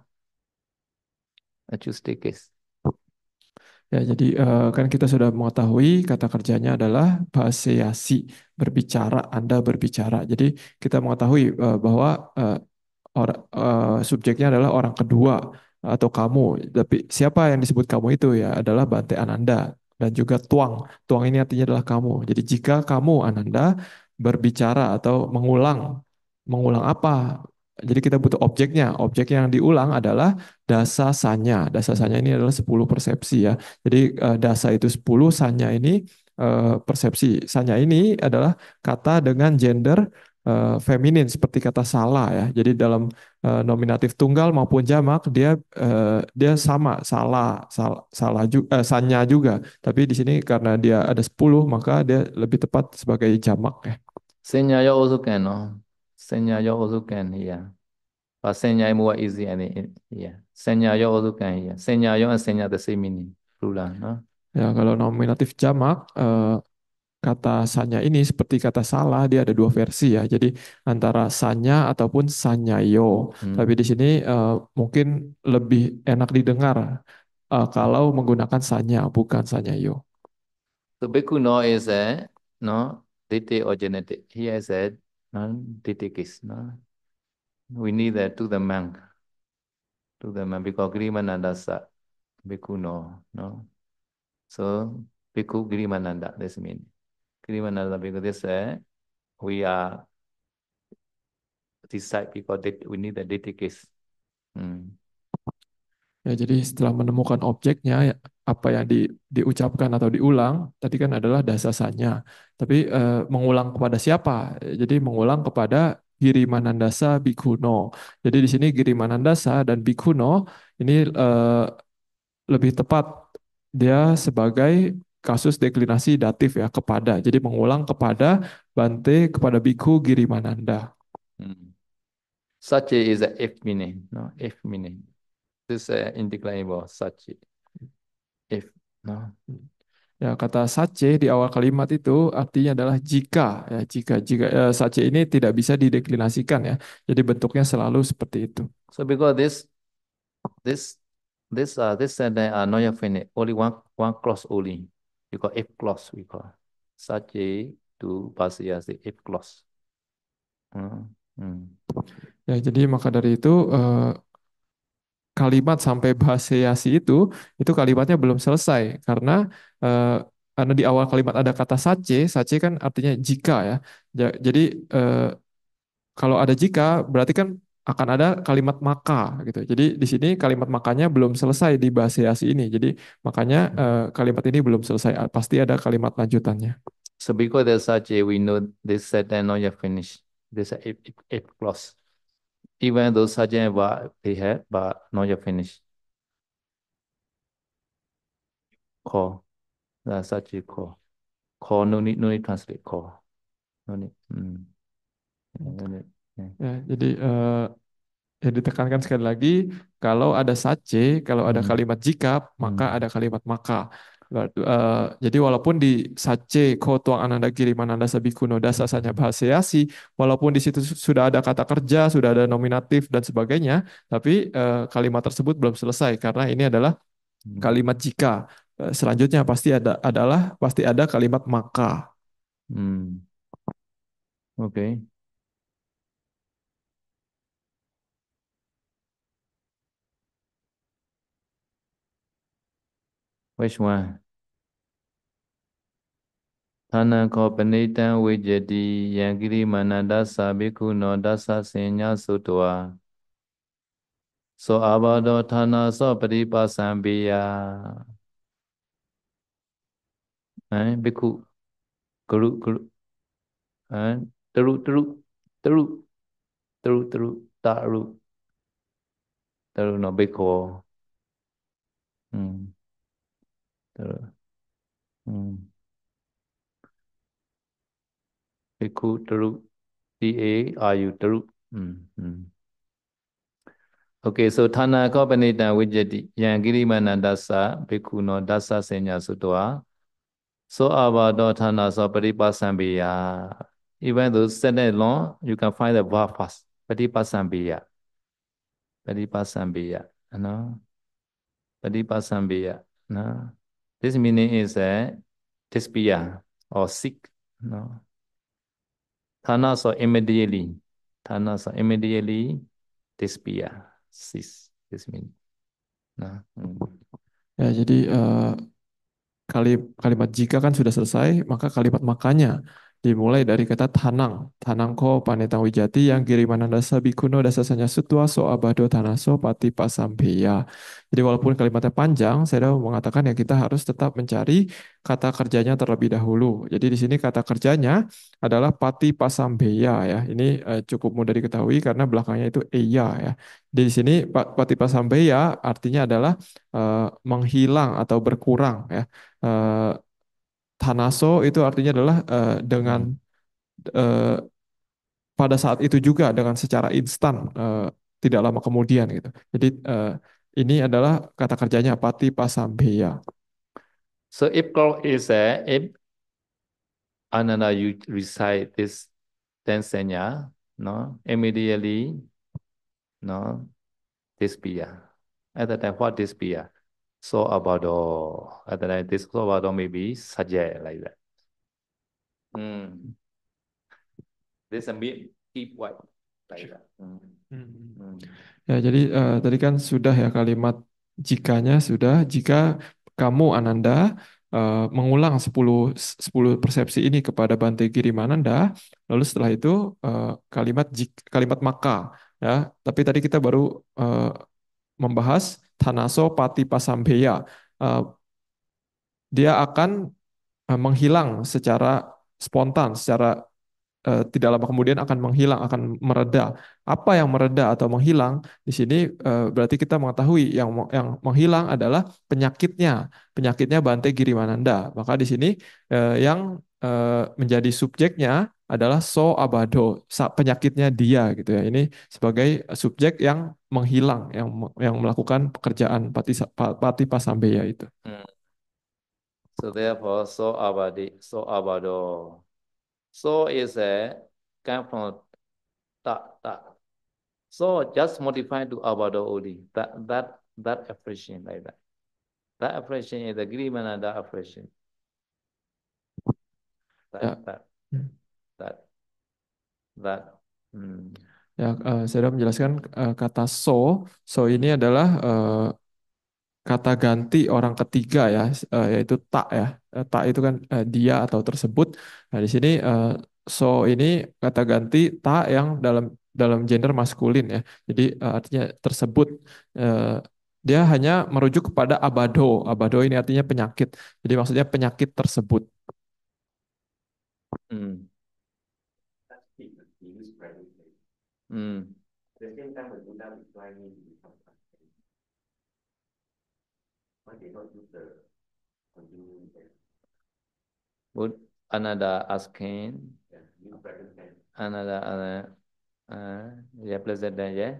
acoustic case. Ya, jadi uh, kan kita sudah mengetahui kata kerjanya adalah baseasi, berbicara, Anda berbicara. Jadi kita mengetahui uh, bahwa uh, eh, or, uh, subjeknya adalah orang kedua atau kamu. Tapi siapa yang disebut kamu itu ya adalah Bante Ananda dan juga tuang. Tuang ini artinya adalah kamu. Jadi jika kamu Ananda berbicara atau mengulang mengulang apa jadi kita butuh objeknya. Objek yang diulang adalah dasa sanya. Dasa sanya ini adalah 10 persepsi ya. Jadi eh, dasa itu 10, sanya ini eh, persepsi. Sanya ini adalah kata dengan gender eh, feminin seperti kata salah ya. Jadi dalam nominatif tunggal maupun jamak dia dia sama salah salah, juga sanya juga. Tapi di sini karena dia ada 10 maka dia lebih tepat sebagai jamak ya. Sanya ya usuk Iya. an no? Ya, kalau nominatif jamak, eh, kata sanya ini seperti kata salah dia ada dua versi ya jadi antara sanya ataupun sanyayo hmm. tapi di sini uh, mungkin lebih enak didengar uh, kalau menggunakan sanya bukan sanyayo so bhikkhu no is a no dite or genetic he is said non-diti Krishna. We need that to the monk, to the monk, because Grimananda Bhikkhuno, no? So, Bhikkhu Grimananda, this means. Grimananda because this uh, we are decide because we need the diti Krishna. Mm. Ya, jadi setelah menemukan objeknya, ya, apa yang di, diucapkan atau diulang tadi kan adalah dasasanya. Tapi eh, mengulang kepada siapa? Jadi mengulang kepada Giri Manandasa Bikuno. Jadi di sini Giri Manandasa dan Bikuno ini eh, lebih tepat dia sebagai kasus deklinasi datif ya kepada. Jadi mengulang kepada Bante kepada Biku Giri Mananda. Hmm. Such is a F meaning, no? F meaning. This uh, eh, indeclinable such If no. Ya, kata sace di awal kalimat itu artinya adalah jika ya jika jika uh, eh, sace ini tidak bisa dideklinasikan ya. Jadi bentuknya selalu seperti itu. So because this this this uh, this and uh, noya fini only one one clause only. You call if clause we call sace to the if clause. Hmm. Hmm. Ya, jadi maka dari itu uh, kalimat sampai bahasiasi itu, itu kalimatnya belum selesai karena eh, karena di awal kalimat ada kata sace, sace kan artinya jika ya. Jadi eh, kalau ada jika berarti kan akan ada kalimat maka gitu. Jadi di sini kalimat makanya belum selesai di bahasiasi ini. Jadi makanya eh, kalimat ini belum selesai. Pasti ada kalimat lanjutannya. So because there's such a we know this set and not yet finished. is a a a if clause even though Sajjan Vav they had, but not yet finished. Call. That's such a call. Call, no need, no need translate, call. No need. Hmm. No need. Yeah. Ya, jadi uh, ya ditekankan sekali lagi kalau ada sace, kalau ada hmm. kalimat jika, maka hmm. ada kalimat maka. Uh, jadi walaupun di sace ko tuang ananda kiri mananda noda dasa sanya bahasayasi, walaupun di situ sudah ada kata kerja, sudah ada nominatif dan sebagainya, tapi uh, kalimat tersebut belum selesai karena ini adalah hmm. kalimat jika. Uh, selanjutnya pasti ada adalah pasti ada kalimat maka. Hmm. Oke. Okay. Wes one. ဌာနခောပဏိတံဝေจတိယံကိရိမာနတသဗိကုနောတသစင်ညသုတဝါသောအာဘာဒောဌာနာသောပရိပါစံပိယအဲဘိက္ခုဂရုဂရုအဲတရုတရုတရုတရုတရုတာရုတရုနောဘိက္ခောอืมတရုอืมภิกขุตรุ T A R U ตรุอืมอืม Okay so ဌာနကောပနိတံဝိจิติယံကိရိမနန္တသภิกขุနောဒသစေညာစုတောသောအဘာဒောဌာနသောပရိပါစံပေယ even though set that long you can find the verb first ပရိပါစံပေယပရိပါစံပေယနော်ပရိပါစံပေယနော် this meaning is a despair or sick no so immediately. so immediately disappear. Cease. This mean. Nah. Hmm. Ya, jadi uh, kalimat jika kan sudah selesai, maka kalimat makanya dimulai dari kata tanang. Tanangko panetang wijati yang kiriman dasa bikuno dasasanya setua so abado tanaso pati pasampeya. Jadi walaupun kalimatnya panjang, saya sudah mengatakan ya kita harus tetap mencari kata kerjanya terlebih dahulu. Jadi di sini kata kerjanya adalah pati pasambeya ya. Ini eh, cukup mudah diketahui karena belakangnya itu eya ya. Jadi di sini pati pasambeya artinya adalah eh, menghilang atau berkurang ya. Eh, Tanaso itu artinya adalah uh, dengan uh, pada saat itu juga dengan secara instan uh, tidak lama kemudian gitu. Jadi uh, ini adalah kata kerjanya pati pasambeya. So if call is a if anana you recite this tensenya, no, immediately, no, this be At that time, what this beer? So about the and then this so about maybe suggest like that. Mm. This a bit keep white. Like that. Mm. Mm. Ya, jadi uh, tadi kan sudah ya kalimat jikanya sudah jika kamu Ananda uh, mengulang 10 10 persepsi ini kepada Bante Giri Mananda, lalu setelah itu uh, kalimat jik, kalimat maka ya. Tapi tadi kita baru uh, membahas Thanaso Pati Pasambeya. Eh, dia akan eh, menghilang secara spontan, secara eh, tidak lama kemudian akan menghilang, akan mereda. Apa yang mereda atau menghilang di sini berarti kita mengetahui yang yang menghilang adalah penyakitnya, penyakitnya Bante Girimananda. Maka di sini yang Eh, menjadi subjeknya adalah so abado penyakitnya dia gitu ya ini sebagai subjek yang menghilang yang yang melakukan pekerjaan pati pati pasambeya itu hmm. so therefore so abadi so abado so is a come from tak tak so just modify to abado only that that that expression like that that expression is the that expression Ya. that, that, that, that. Hmm. Ya, uh, saya sudah menjelaskan uh, kata so. So ini adalah uh, kata ganti orang ketiga ya, uh, yaitu tak ya. Uh, tak itu kan uh, dia atau tersebut. Nah di sini uh, so ini kata ganti tak yang dalam dalam gender maskulin ya. Jadi uh, artinya tersebut. Uh, dia hanya merujuk kepada abado. Abado ini artinya penyakit. Jadi maksudnya penyakit tersebut. Mm. the same time, when Buddha declined me, to become unsteady. Why they not use the continuing there? Would another asking? Yeah, Another, another, uh, uh, yeah, present tense, yeah.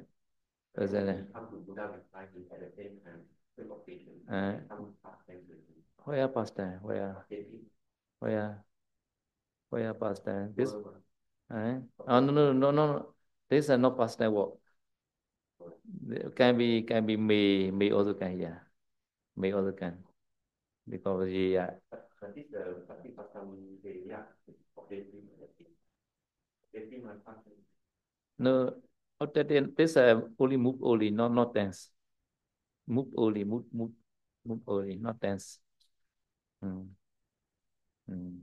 Present tense. Come to Buddha declined me at the same time. Uh. where past Where? Where? are past time? This? Uh, oh, no, no, no, no. no. This is not personal work. It can be can be me me also can yeah me also can because yeah. But this the practice custom they yeah updating updating my function. No, updating this uh, only move only not not dance. Move only move move move only not dance. Mm. Mm.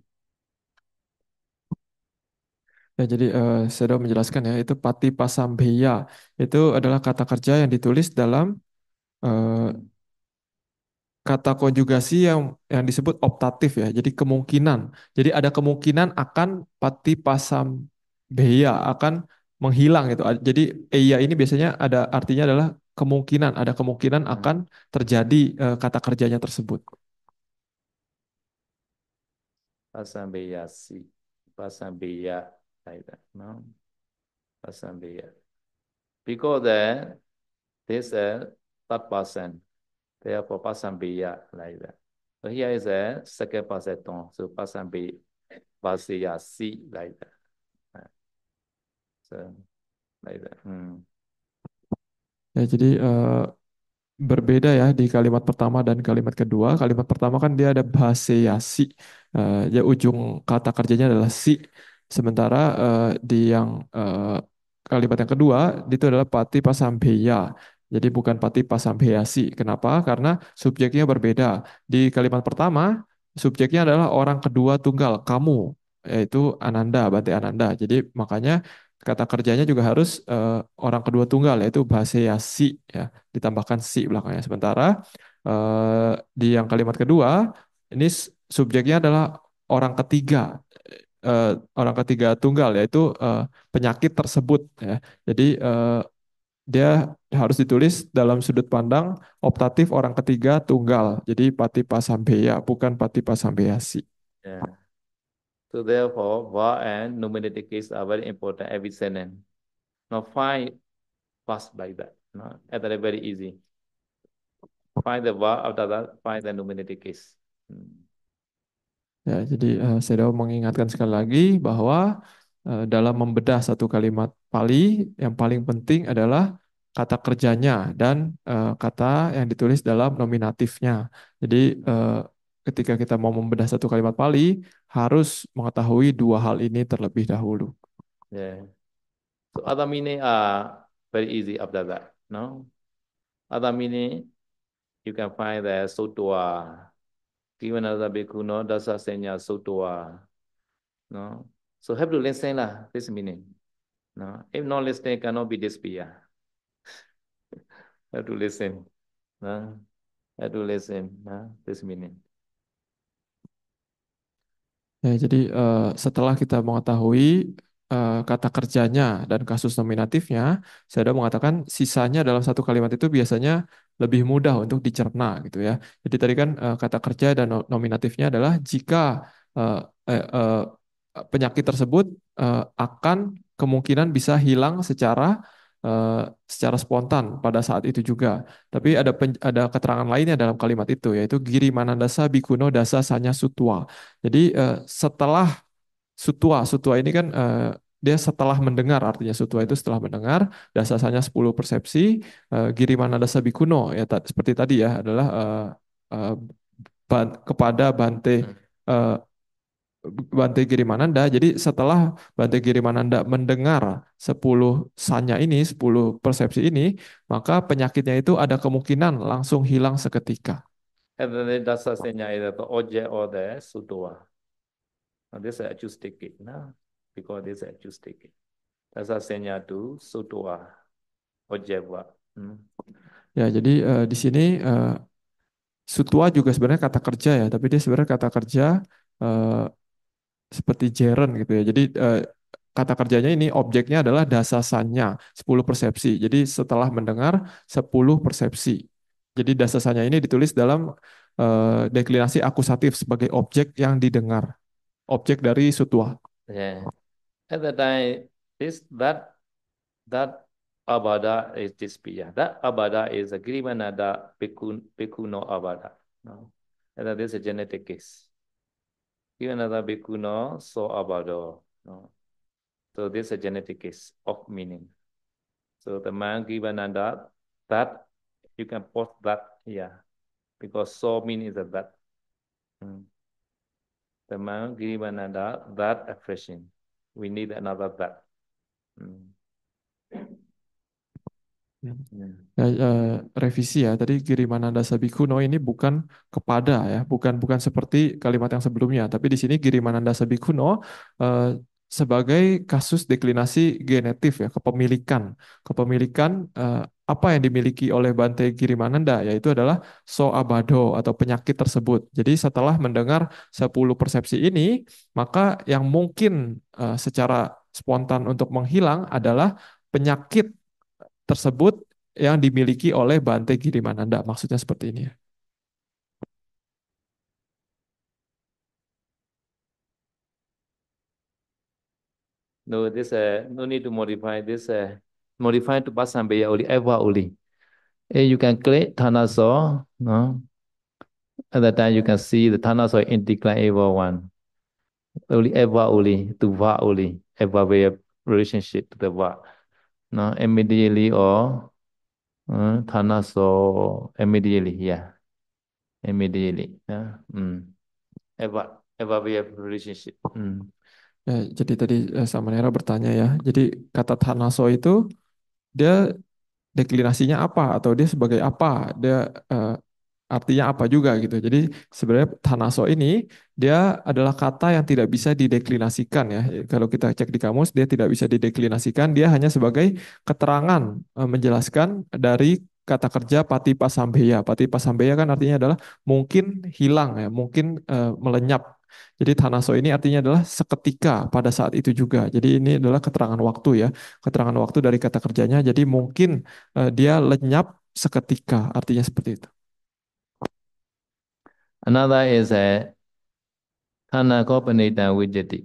Ya, jadi uh, eh, sudah menjelaskan ya, itu pati pasambeya itu adalah kata kerja yang ditulis dalam uh, kata konjugasi yang yang disebut optatif ya. Jadi kemungkinan. Jadi ada kemungkinan akan pati pasambeya akan menghilang itu Jadi eya ini biasanya ada artinya adalah kemungkinan, ada kemungkinan hmm. akan terjadi uh, kata kerjanya tersebut. Pasambeya si, pasambeya like ya. e, that, no? Asambhya. Because then, this is third person. Therefore, pasambhiya, like that. So here is a second person tone. So pasambhi, pasiya, si, like that. So, like that. Hmm. Ya, jadi uh, berbeda ya di kalimat pertama dan kalimat kedua. Kalimat pertama kan dia ada bahasa ya si, uh, eh, ya ujung kata kerjanya adalah si. Sementara uh, di yang uh, kalimat yang kedua itu adalah pati pasambeya. Jadi bukan pati pasambeyasi. Kenapa? Karena subjeknya berbeda. Di kalimat pertama, subjeknya adalah orang kedua tunggal, kamu, yaitu Ananda, Bante Ananda. Jadi makanya kata kerjanya juga harus uh, orang kedua tunggal, yaitu bahaseyasi, ya, ditambahkan si belakangnya. Sementara uh, di yang kalimat kedua, ini subjeknya adalah orang ketiga, uh, orang ketiga tunggal yaitu uh, penyakit tersebut ya. Jadi uh, dia harus ditulis dalam sudut pandang optatif orang ketiga tunggal. Jadi pati pasambeya bukan pati pasambeyasi. Yeah. So therefore, va and nominative case are very important every sentence. Now find pass like that. No, at very easy. Find the va after that, find the nominative case. Hmm. Ya, jadi uh, saya mengingatkan sekali lagi bahwa uh, dalam membedah satu kalimat Pali, yang paling penting adalah kata kerjanya dan uh, kata yang ditulis dalam nominatifnya. Jadi uh, ketika kita mau membedah satu kalimat Pali, harus mengetahui dua hal ini terlebih dahulu. Yeah. So other meaning are ah, very easy after that. No, other meaning you can find the sotua sotoa, no? so have to listen lah this meaning no if not listening cannot be disappear ah. have to listen no? have to listen no? this meaning Ya, jadi uh, setelah kita mengetahui Eh, kata kerjanya dan kasus nominatifnya, saya sudah mengatakan sisanya dalam satu kalimat itu biasanya lebih mudah untuk dicerna gitu ya. Jadi tadi kan eh, kata kerja dan nominatifnya adalah jika eh, penyakit tersebut akan kemungkinan bisa hilang secara secara spontan pada saat itu juga. Tapi ada ada keterangan lainnya dalam kalimat itu yaitu giri manandasa bikuno dasa sanya sutwa. Jadi setelah sutwa, sutwa ini kan dia setelah mendengar artinya sutwa itu setelah mendengar dasasanya 10 persepsi uh, eh, girimana dasa bikuno ya ta seperti tadi ya adalah uh, uh, ban kepada Bante uh, Bante Girimananda. Jadi setelah Bante Girimananda mendengar 10 sanya ini, 10 persepsi ini, maka penyakitnya itu ada kemungkinan langsung hilang seketika. And then it ya, itu oje ode sutwa. sutua. saya cuci sedikit. nah because it's acoustic. a senya itu sutua ah. ojewa. Hmm. Ya, jadi uh, di sini uh, sutua juga sebenarnya kata kerja ya, tapi dia sebenarnya kata kerja uh, seperti jeren gitu ya. Jadi uh, kata kerjanya ini objeknya adalah dasasannya 10 persepsi. Jadi setelah mendengar 10 persepsi. Jadi dasasannya ini ditulis dalam uh, deklinasi akusatif sebagai objek yang didengar. Objek dari sutua. Yeah. At the time, this that that abada is dispiya. That abada is a grivanada bhikkhu, bhikkhu no abada. No? And that is a genetic case. Grivanada bhikkhu no so abado. No? So this is a genetic case of meaning. So the man Givananda, that you can post that here because so a that. Mm. The man Givananda, that affection. we need another that. Hmm. Ya, ya, revisi ya. Tadi kiriman Anda Sabikuno ini bukan kepada ya, bukan bukan seperti kalimat yang sebelumnya, tapi di sini kiriman Anda Sabikuno uh, sebagai kasus deklinasi genetif ya, kepemilikan. Kepemilikan apa yang dimiliki oleh Bante Girimananda yaitu adalah so abado atau penyakit tersebut. Jadi setelah mendengar 10 persepsi ini, maka yang mungkin uh, secara spontan untuk menghilang adalah penyakit tersebut yang dimiliki oleh Bante Girimananda. Maksudnya seperti ini ya. No, this uh, no need to modify this uh, modified to oli eva ever eh You can click tanaso No? At that time, you can see the tanaso in decline ever eh, one. Only ever only, to Va only, ever way relationship to the Va. No? Immediately or uh, tanaso immediately, yeah. Immediately, yeah. Mm. Ever, eh, ever eh, way relationship. Mm. Ya, jadi tadi eh, Samanera bertanya ya, jadi kata tanaso itu dia deklinasinya apa atau dia sebagai apa dia uh, artinya apa juga gitu jadi sebenarnya tanaso ini dia adalah kata yang tidak bisa dideklinasikan ya kalau kita cek di kamus dia tidak bisa dideklinasikan dia hanya sebagai keterangan uh, menjelaskan dari kata kerja pati pasambeya pati pasambeya kan artinya adalah mungkin hilang ya mungkin uh, melenyap jadi Thanaso ini artinya adalah seketika pada saat itu juga. Jadi ini adalah keterangan waktu ya, keterangan waktu dari kata kerjanya. Jadi mungkin uh, dia lenyap seketika, artinya seperti itu. Another is a Thanakopanita Vijati.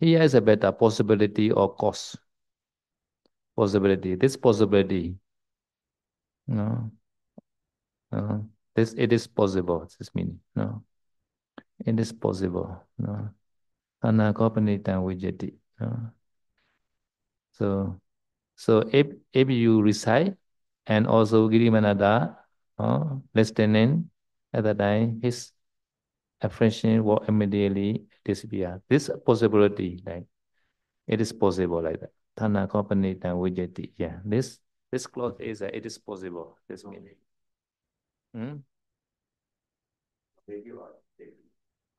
Here is a better possibility or cause. Possibility. This possibility. No. No. This it is possible. This meaning. No. it is possible. No? Anakopanita vijati. No? So, so if, if you recite and also Girimanada, no? listening at the time, his affliction will immediately disappear. This possibility, like it is possible like that. Tanakopanita vijati. Yeah, this this cloth is uh, it is possible. This meaning. Hmm?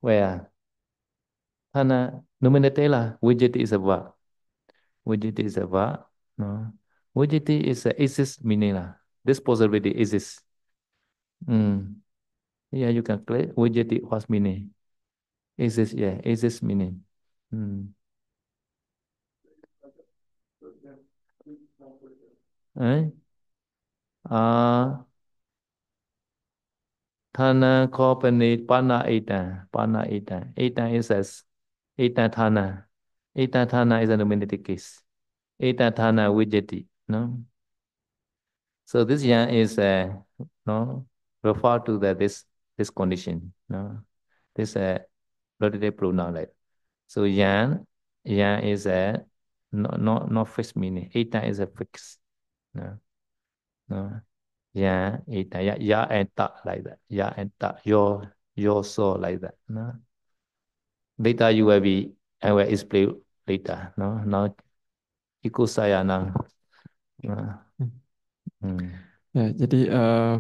where Hana Numinatela, Widget is a va. Widget is a va. No. widget is a asis minina. This possibility exists. Mm. Yeah, you can click widget was mini. Exists, yeah, exists meaning. Mm. Eh? Uh, Thana company Pana Ita. Pana Ita. Ita is as Ita Thana. Ita Thana is a nominative case. Ita Thana Vijati. No? So this yang is uh, no refer to the, this this condition. No? This uh, relative pronoun like. So yang yang is a not not not fixed meaning. Ita is a fixed. No. No. Ya, ita ya ya enta like that. ya and yo yo so like that. No? Later, you will be, I will explain later. No, now, ikut saya na no. Hmm. Ya, jadi uh,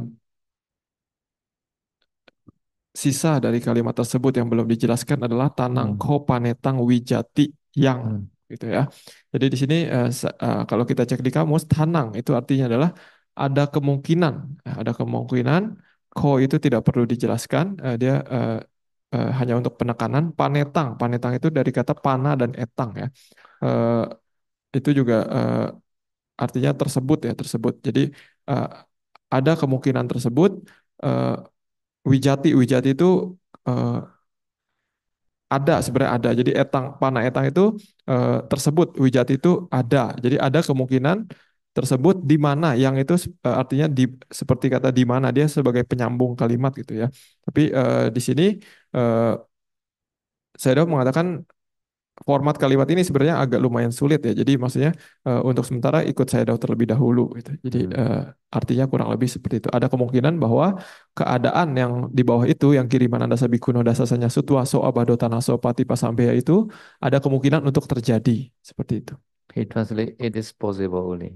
sisa dari kalimat tersebut yang belum dijelaskan adalah tanang hmm. ko panetang wijati yang hmm. gitu ya. Jadi di sini uh, uh, kalau kita cek di kamus tanang itu artinya adalah ada kemungkinan, ya, ada kemungkinan ko itu tidak perlu dijelaskan, eh, dia eh, eh, hanya untuk penekanan. Panetang, panetang itu dari kata pana dan etang ya. Itu juga artinya tersebut ya, tersebut. Jadi ada kemungkinan tersebut. Wijati, wijati itu ada sebenarnya ada. Jadi etang pana etang itu uh, tersebut wijati itu ada. Jadi ada kemungkinan tersebut di mana yang itu eh, artinya di seperti kata di mana dia sebagai penyambung kalimat gitu ya. Tapi uh, di sini uh, eh, saya mengatakan format kalimat ini sebenarnya agak lumayan sulit ya. Jadi maksudnya uh, untuk sementara ikut saya terlebih dahulu gitu. Jadi uh, artinya kurang lebih seperti itu. Ada kemungkinan bahwa keadaan yang di bawah itu yang kiriman Anda sabikuno dasasanya sutwa so abado tanaso pati pasambeya itu ada kemungkinan untuk terjadi seperti itu. It, it is possible only.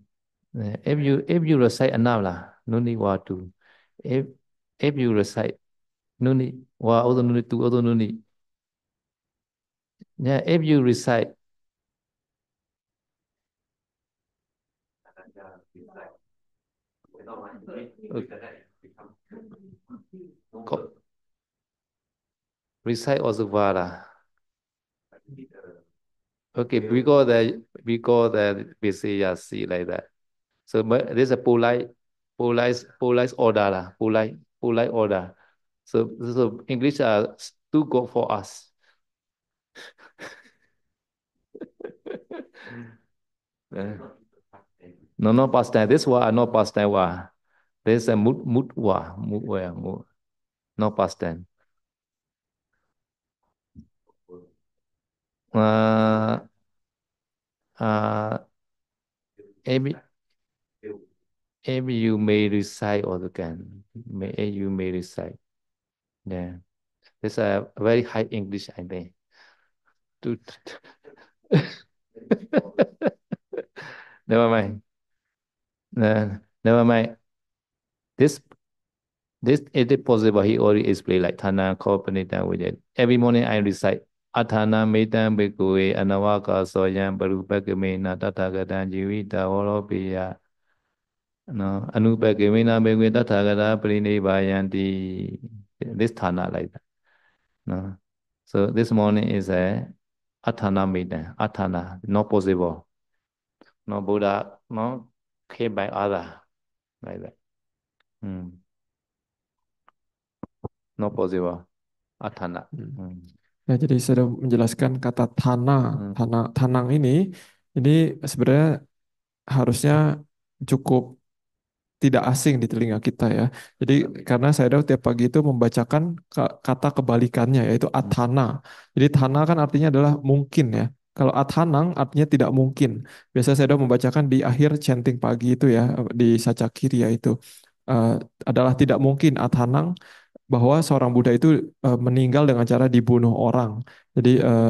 If you if you recite enough, no need wa to. If if you recite no need wa also no need to also no need. Yeah, if you recite okay. recite also vada. Okay, because that because that we say yes, see like that. So this is a polite, polite, polite order lah, polite, polite order. So so English are too good for us. no, no past time. This one no past time. Wa. This is a mut mutwa, mutwa, mut. No past time. Uh, uh, every Maybe you may recite all you can. May you may recite. Yeah. is a very high English I may. never mind. Uh, never mind. This this it is possible he already explained like Tana Kopanita with it. Every morning I recite Athana Metam Bhikkhue Anavaka Soyam Parupakame Natatagatan Jivita Volopiya anu di, this thana like that No, so this morning is a atana meeting atana, no possible no buddha no came by other like that mm. no possible atana. mm. Ya, nah, jadi saya menjelaskan kata tana, hmm. tana, tanah, tanang ini, ini sebenarnya harusnya cukup tidak asing di telinga kita ya. Jadi karena saya tiap pagi itu membacakan kata kebalikannya yaitu hmm. athana. Jadi thana kan artinya adalah mungkin ya. Kalau athanang artinya tidak mungkin. Biasa saya membacakan di akhir chanting pagi itu ya di saca kiri yaitu uh, adalah tidak mungkin athanang bahwa seorang Buddha itu uh, meninggal dengan cara dibunuh orang. Jadi uh,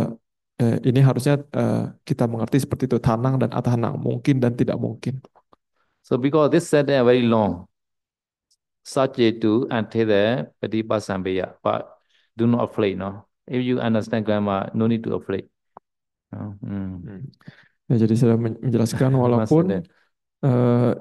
ini harusnya uh, kita mengerti seperti itu tanang dan athanang mungkin dan tidak mungkin. So because this sentence is very long, Sachetu Anteda Patipasambeya. But do not afraid, no. If you understand grammar, no need to afraid. No? Hmm. hmm. Ya, jadi saya menjelaskan walaupun uh,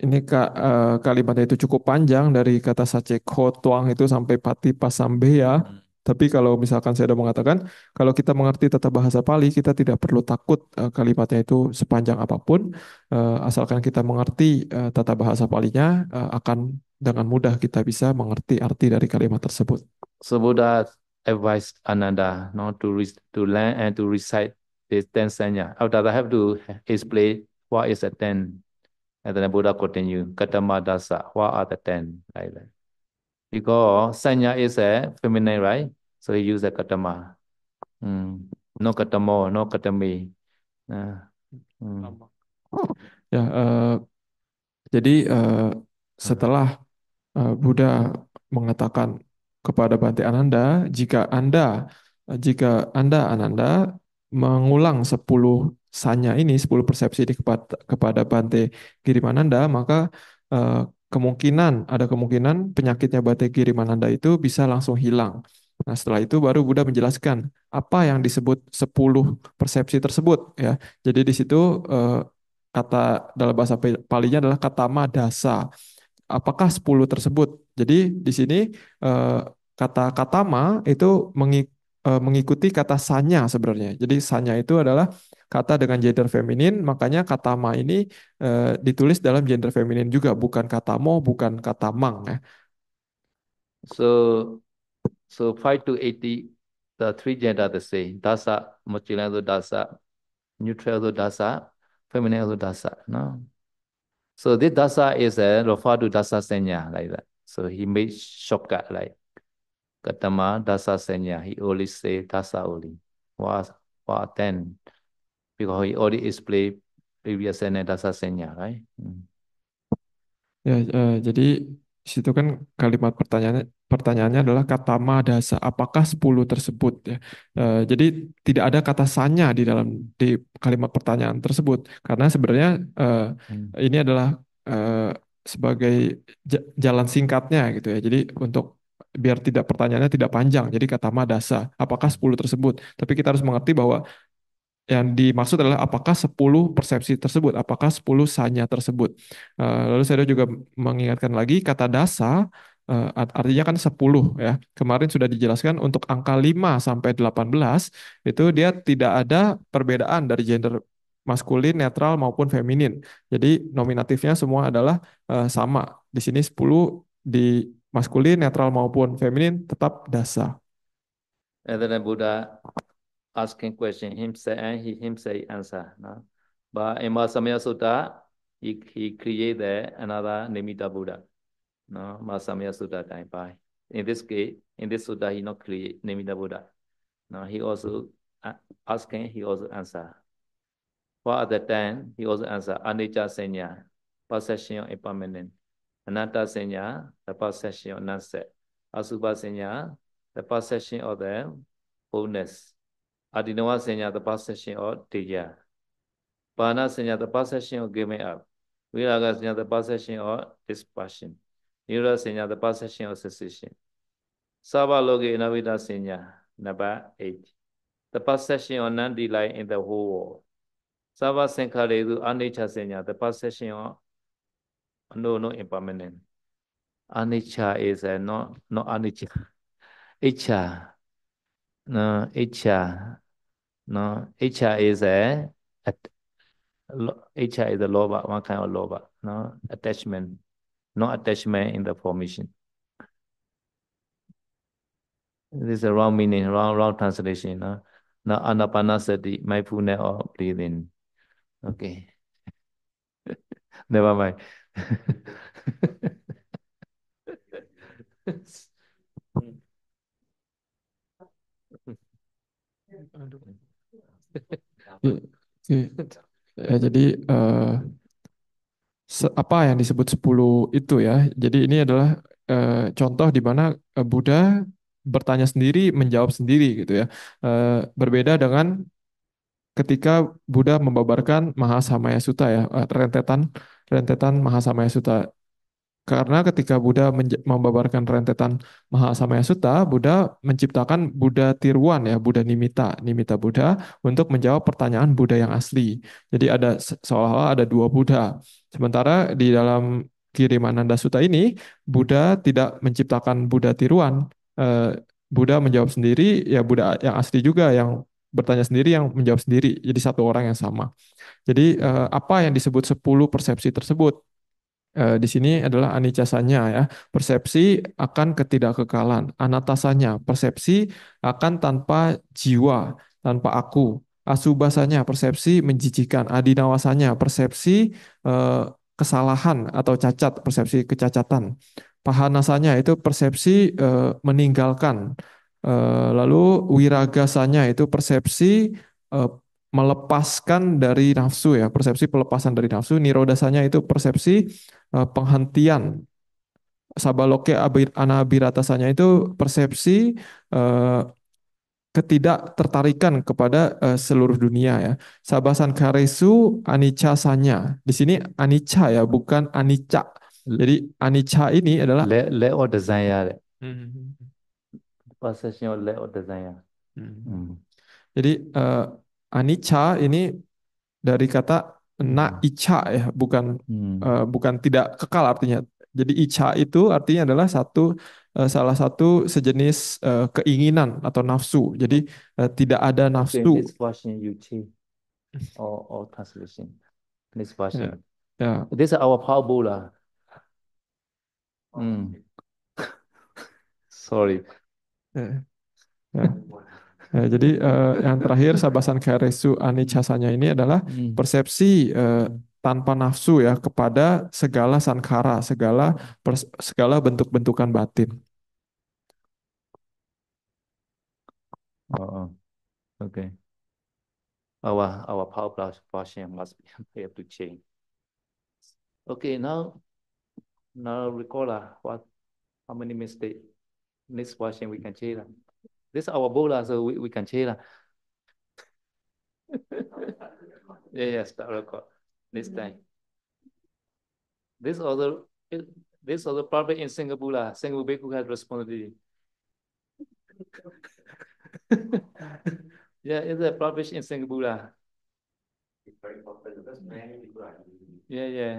ini ka, uh, kalimatnya itu cukup panjang dari kata sace tuang itu sampai pati pasambeya. Hmm. Tapi kalau misalkan saya sudah mengatakan, kalau kita mengerti tata bahasa Pali, kita tidak perlu takut uh, kalimatnya itu sepanjang apapun, uh, asalkan kita mengerti uh, tata bahasa Palinya, uh, akan dengan mudah kita bisa mengerti arti dari kalimat tersebut. So Buddha advised Ananda not to re- to learn and to recite the ten sanya. After that, I have to explain what is a ten. And then Buddha continue, Katamadasa, what are the ten? Like that because sanya is a feminine, right? So he use a katama. Mm. No katamo, no katami. Uh, mm. Ya, uh, jadi uh, setelah uh, Buddha mengatakan kepada Bante Ananda, jika Anda jika Anda Ananda mengulang 10 sanya ini 10 persepsi ini kepada kepada Bante Kirimananda maka uh, kemungkinan ada kemungkinan penyakitnya batik kiri mananda itu bisa langsung hilang. Nah, setelah itu baru Buddha menjelaskan apa yang disebut 10 persepsi tersebut ya. Jadi di situ eh, kata dalam bahasa palinya adalah kata madasa. Apakah 10 tersebut? Jadi di sini eh, kata katama itu mengik uh, mengikuti kata sanya sebenarnya. Jadi sanya itu adalah kata dengan gender feminin, makanya kata ma ini uh, ditulis dalam gender feminin juga, bukan kata mo, bukan kata mang ya. So so 5 to 80 the three gender are the same. Dasa, masculine itu dasa, neutral itu dasa, feminine itu dasa. No. So this dasa is a referred to dasa senya like that. So he made shortcut like Ketama dasa senya he oli say dasa only. Wa wa ten. Because he only explain previous senya dasa senya, right? Hmm. Ya, uh, jadi situ kan kalimat pertanyaannya pertanyaannya adalah kata madasa apakah 10 tersebut ya. E, jadi tidak ada kata sanya di dalam di kalimat pertanyaan tersebut karena sebenarnya e, hmm. ini adalah e, sebagai jalan singkatnya gitu ya. Jadi untuk biar tidak pertanyaannya tidak panjang. Jadi kata madasa, apakah 10 tersebut? Tapi kita harus mengerti bahwa yang dimaksud adalah apakah 10 persepsi tersebut, apakah 10 sanya tersebut. Eh, lalu saya juga mengingatkan lagi kata dasa eh, artinya kan 10 ya. Kemarin sudah dijelaskan untuk angka 5 sampai 18 itu dia tidak ada perbedaan dari gender maskulin, netral maupun feminin. Jadi nominatifnya semua adalah eh, sama. Di sini 10 di maskulin, netral maupun feminin tetap dasa. And then Buddha asking question himself and he himself answer. No? But in Masamaya Sutta, he, he created another Nimitta Buddha. No, Masamaya Sutta time by. In this case, in this sutta, he not create Nimitta Buddha. No, he also asking, he also answer. For other time, he also answer Anicca Senya, possession impermanent. အနတ္တစညာ the possession of nasat အစုပစညာ the possession of the bonus အဒီနဝစညာ the possession of deja ပါဏစညာ the possession of giving up ဝိရာဂစညာ the possession of dispassion နိရောဓစညာ the possession of cessation သဘာဝလောကေအနဝိတစညာနပါတ်8 the possession of nandi lie in the whole world သဘာဝစင်္ခါရေသူအနိစ္စစညာ the possession of No, no impermanent. Anicca is a eh, not not anicca. Icha. No, icha. No, icha eh, is a, a icha is a loba, one kind of loba. No attachment, no attachment in the formation. This is a wrong meaning, wrong wrong translation. No, no anapanasati, mindfulness or breathing. Okay, never mind. ya, jadi uh, apa yang disebut 10 itu ya. Jadi ini adalah uh, contoh di mana eh, Buddha bertanya sendiri, menjawab sendiri gitu ya. Uh, berbeda dengan ketika Buddha membabarkan Mahasamaya Sutta ya, rentetan rentetan Mahasamaya Sutta. Karena ketika Buddha membabarkan rentetan Mahasamaya Sutta, Buddha menciptakan Buddha tiruan ya, Buddha Nimita, Nimita Buddha untuk menjawab pertanyaan Buddha yang asli. Jadi ada seolah-olah ada dua Buddha. Sementara di dalam kiriman Kirimananda Sutta ini, Buddha tidak menciptakan Buddha tiruan. Eh, Buddha menjawab sendiri, ya Buddha yang asli juga yang bertanya sendiri yang menjawab sendiri jadi satu orang yang sama jadi uh, apa yang disebut 10 persepsi tersebut uh, di sini adalah anicasanya ya persepsi akan ketidakkekalan anatasanya persepsi akan tanpa jiwa tanpa aku asubasanya persepsi menjijikan adinawasanya persepsi uh, kesalahan atau cacat persepsi kecacatan pahanasanya itu persepsi meninggalkan Eh, lalu wiragasanya itu persepsi eh, melepaskan dari nafsu ya, persepsi pelepasan dari nafsu. Nirodasanya itu persepsi eh, penghentian. Sabaloke anabiratasanya itu persepsi ketidaktertarikan kepada seluruh dunia ya. Sabasan karesu anicasanya. Di sini anica ya, bukan anica. Jadi anica ini adalah le, or desire. Mm prosesnya oleh ordernya. Hmm. Hmm. Jadi uh, anicca ini dari kata na hmm. ica ya, bukan hmm. uh, bukan tidak kekal artinya. Jadi ica itu artinya adalah satu uh, salah satu sejenis uh, keinginan atau nafsu. Jadi uh, tidak ada nafsu. Or, or oh, oh, translation. This version. Yeah. yeah. This is our power Mm. Sorry. Ya. Ya, jadi uh, yang terakhir sabasan karesu anicasanya ini adalah hmm. persepsi uh, tanpa nafsu ya kepada segala sankara, segala segala bentuk-bentukan batin. Oh, okay. Our our power plus fashion must be able to change. Okay, now now recall what how many mistake. This question we can share. This our Buddha, ah, so we, we can ah. share. yeah, yeah, record this mm-hmm. time. This other eh, this other problem in Singapore, ah, Singapore people has responsibility. yeah, it's a problem in Singapore. It's very important because many people are Yeah, yeah.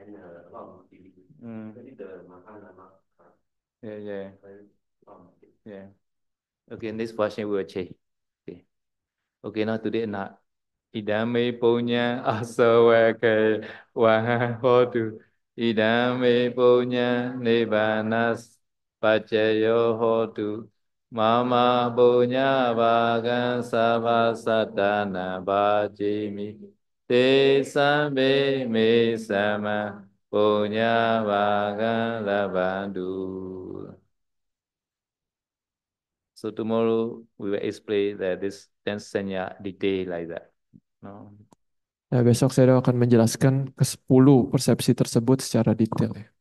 And uh, a lot of mm. the Yeah, yeah. Yeah. Okay, in this portion we will change. Okay. Okay, now today not. Idame punya ke wahodu. Idame punya nibanas pacayo hodu. Mama punya bagan sabasatana bajimi. Te sambe me sama punya bagan labandu. So tomorrow we will explain that this tense detail like that. No. Ya, besok saya akan menjelaskan ke-10 persepsi tersebut secara detail. Ya.